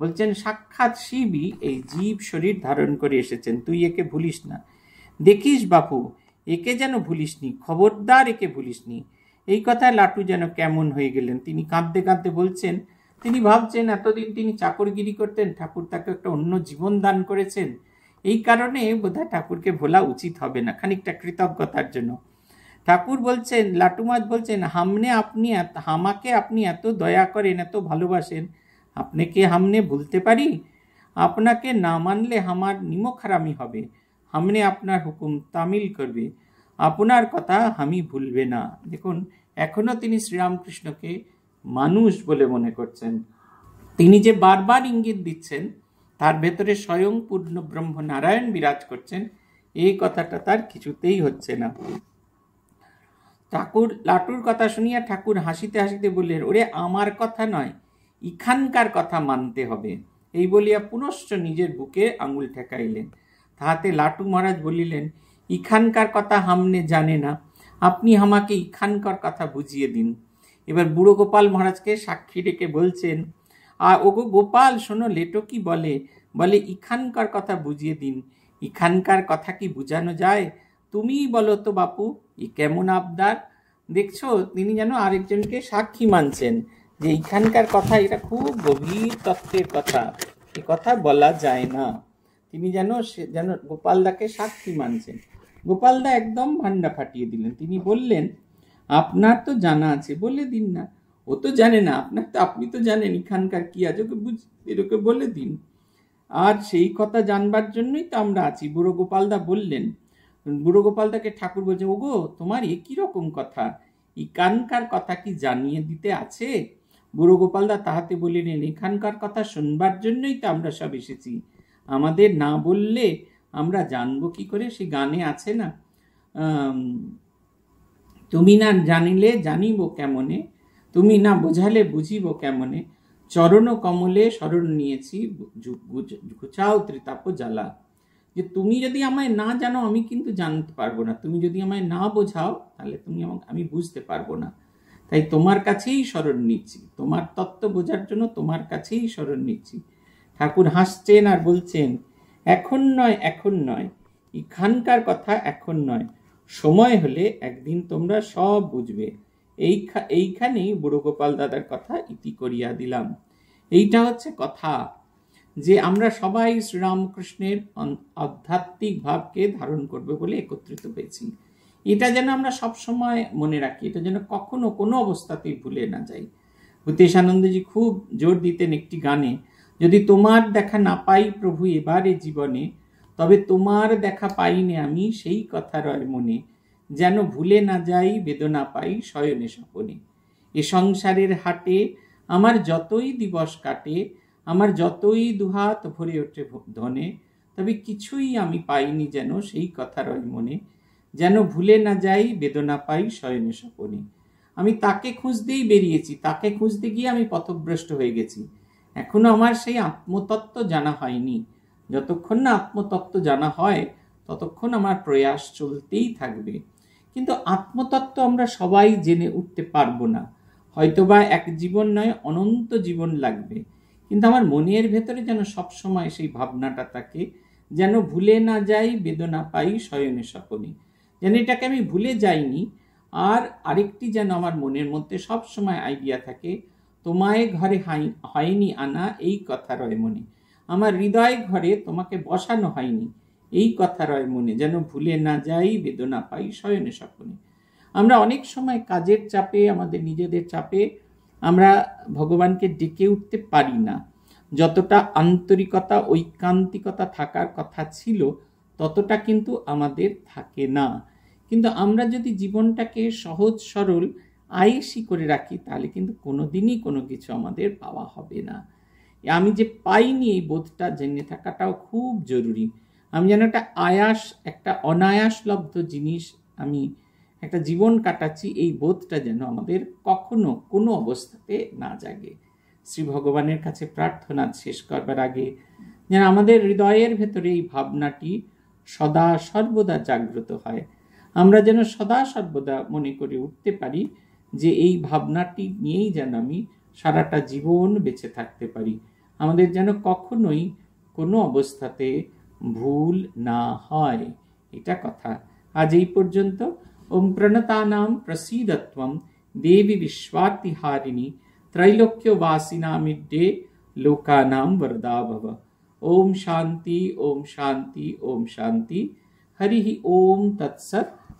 বলছেন সাক্ষাৎ শিবই এই জীব শরীর ধারণ করে এসেছেন তুই একে ভুলিস না দেখিস বাপু একে যেন ভুলিসনি খবরদার একে ভুলিস নি এই কথায় লাটু যেন কেমন হয়ে গেলেন তিনি কাঁদতে কাঁদতে বলছেন তিনি ভাবছেন এতদিন তিনি চাকরগিরি করতেন ঠাকুর তাকে একটা অন্য জীবন দান করেছেন এই কারণে বোধহয় ঠাকুরকে ভোলা উচিত হবে না খানিকটা কৃতজ্ঞতার জন্য ঠাকুর বলছেন মাছ বলছেন হামনে আপনি হামাকে আপনি এত দয়া করেন এত ভালোবাসেন আপনাকে হামনে ভুলতে পারি আপনাকে না মানলে আমার নিমখ হবে আমনে আপনার হুকুম তামিল করবে আপনার কথা আমি ভুলবে না দেখুন এখনও তিনি শ্রীরামকৃষ্ণকে মানুষ বলে মনে করছেন তিনি যে বারবার ইঙ্গিত দিচ্ছেন তার ভেতরে স্বয়ং পূর্ণ ব্রহ্ম নারায়ণ বিরাজ করছেন এই কথাটা তার কিছুতেই হচ্ছে না ঠাকুর লাটুর কথা শুনিয়া ঠাকুর হাসিতে হাসিতে বললেন ওরে আমার কথা নয় ইখানকার কথা মানতে হবে এই বলিয়া পুনশ্চ নিজের বুকে আঙুল ঠেকাইলেন তাহাতে লাটু মহারাজ বলিলেন ইখানকার কথা হামনে জানে না আপনি আমাকে ইখানকার কথা বুঝিয়ে দিন এবার বুড়ো গোপাল মহারাজকে সাক্ষী ডেকে বলছেন আর ওগো গোপাল শোনো লেটো কি বলে বলে ইখানকার কথা বুঝিয়ে দিন ইখানকার কথা কি বুঝানো যায় তুমিই বলো তো বাপু এ কেমন আবদার দেখছো তিনি যেন আরেকজনকে সাক্ষী মানছেন যে এখানকার কথা এটা খুব গভীর তত্ত্বের কথা এ কথা বলা যায় না তিনি যেন সে যেন গোপালদাকে সাক্ষী মানছেন গোপালদা একদম ভান্ডা ফাটিয়ে দিলেন তিনি বললেন আপনার তো জানা আছে বলে দিন না ও তো জানে না আপনার তো আপনি তো জানেন এখানকার কি আছে ওকে বুঝ এরকে বলে দিন আর সেই কথা জানবার জন্যই তো আমরা আছি বুড়ো গোপালদা বললেন বুড়ো গোপালদাকে ঠাকুর বলছে ও গো তোমার এ রকম কথা এখানকার কথা কি জানিয়ে দিতে আছে বুড়ো গোপালদা তাহাতে বলিলেন এখানকার কথা শুনবার জন্যই তো আমরা সব এসেছি আমাদের না বললে আমরা জানবো কি করে সে গানে আছে না তুমি না জানিলে জানিব কেমনে তুমি না বোঝালে বুঝিব কেমনে চরণ কমলে স্মরণ নিয়েছি ঘুচাও ত্রিতাপ জ্বালা যে তুমি যদি আমায় না জানো আমি কিন্তু জানতে পারবো না তুমি যদি আমায় না বোঝাও তাহলে তুমি আমাকে আমি বুঝতে পারবো না তাই তোমার কাছেই স্মরণ নিচ্ছি তোমার তত্ত্ব বোঝার জন্য তোমার কাছেই স্মরণ নিচ্ছি ঠাকুর হাসছেন আর বলছেন এখন নয় এখন নয় এখানকার কথা এখন নয় সময় হলে একদিন তোমরা সব বুঝবে এই এইখানেই বুড়োগোপাল দাদার কথা ইতি করিয়া দিলাম এইটা হচ্ছে কথা যে আমরা সবাই শ্রীরামকৃষ্ণের আধ্যাত্মিক ভাবকে ধারণ করবে বলে একত্রিত হয়েছি এটা যেন আমরা সব সময় মনে রাখি এটা যেন কখনো কোনো অবস্থাতেই ভুলে না যাই ভূতেশ আনন্দজি খুব জোর দিতেন একটি গানে যদি তোমার দেখা না পাই প্রভু এবারে জীবনে তবে তোমার দেখা পাইনি আমি সেই কথা রয় মনে যেন ভুলে না যাই বেদনা পাই শয়নে সপনে এ সংসারের হাটে আমার যতই দিবস কাটে আমার যতই দুহাত ভরে ওঠে ধনে তবে কিছুই আমি পাইনি যেন সেই কথা রয় মনে যেন ভুলে না যাই বেদনা পাই শয়নে সপনে আমি তাকে খুঁজতেই বেরিয়েছি তাকে খুঁজতে গিয়ে আমি পথভ্রষ্ট হয়ে গেছি এখনো আমার সেই আত্মতত্ত্ব জানা হয়নি যতক্ষণ না আত্মতত্ত্ব জানা হয় ততক্ষণ আমার প্রয়াস চলতেই থাকবে কিন্তু আত্মতত্ত্ব আমরা সবাই জেনে উঠতে পারবো না হয়তোবা এক জীবন নয় অনন্ত জীবন লাগবে কিন্তু আমার মনের ভেতরে যেন সবসময় সেই ভাবনাটা থাকে যেন ভুলে না যাই বেদনা পাই স্বয়নে স্বপনে যেন এটাকে আমি ভুলে যাইনি আর আরেকটি যেন আমার মনের মধ্যে সবসময় আইডিয়া থাকে তোমায় ঘরে হয়নি আনা এই কথা রয় মনে আমার হৃদয় ঘরে তোমাকে বসানো হয়নি এই কথা রয় মনে যেন ভুলে না যাই বেদনা পাই শয়নে স্বপ্নে আমরা অনেক সময় কাজের চাপে আমাদের নিজেদের চাপে আমরা ভগবানকে ডেকে উঠতে পারি না যতটা আন্তরিকতা ঐকান্তিকতা থাকার কথা ছিল ততটা কিন্তু আমাদের থাকে না কিন্তু আমরা যদি জীবনটাকে সহজ সরল আয়েসি করে রাখি তাহলে কিন্তু কোনো দিনই কোনো কিছু আমাদের পাওয়া হবে না আমি যে পাইনি এই বোধটা জেনে থাকাটাও খুব জরুরি আমি যেন একটা আয়াস একটা অনায়াসলব্ধ জিনিস আমি একটা জীবন কাটাচ্ছি এই বোধটা যেন আমাদের কখনো কোনো অবস্থাতে না জাগে শ্রী ভগবানের কাছে প্রার্থনা শেষ করবার আগে যেন আমাদের হৃদয়ের ভেতরে এই ভাবনাটি সদা সর্বদা জাগ্রত হয় আমরা যেন সদা সর্বদা মনে করে উঠতে পারি যে এই ভাবনাটি নিয়েই যেন আমি সারাটা জীবন বেঁচে থাকতে পারি আমাদের যেন কখনোই কোনো অবস্থাতে ভুল না হয় এটা কথা আজ এই পর্যন্ত ওম প্রণতানাম প্রসীদত্বম দেবী বিশ্বাতিহারিণী त्रैलोक्यवासिनामिड्डे लोकानां বরদা ভব ওম শান্তি ওম শান্তি ওম শান্তি হরি ওম তৎসৎ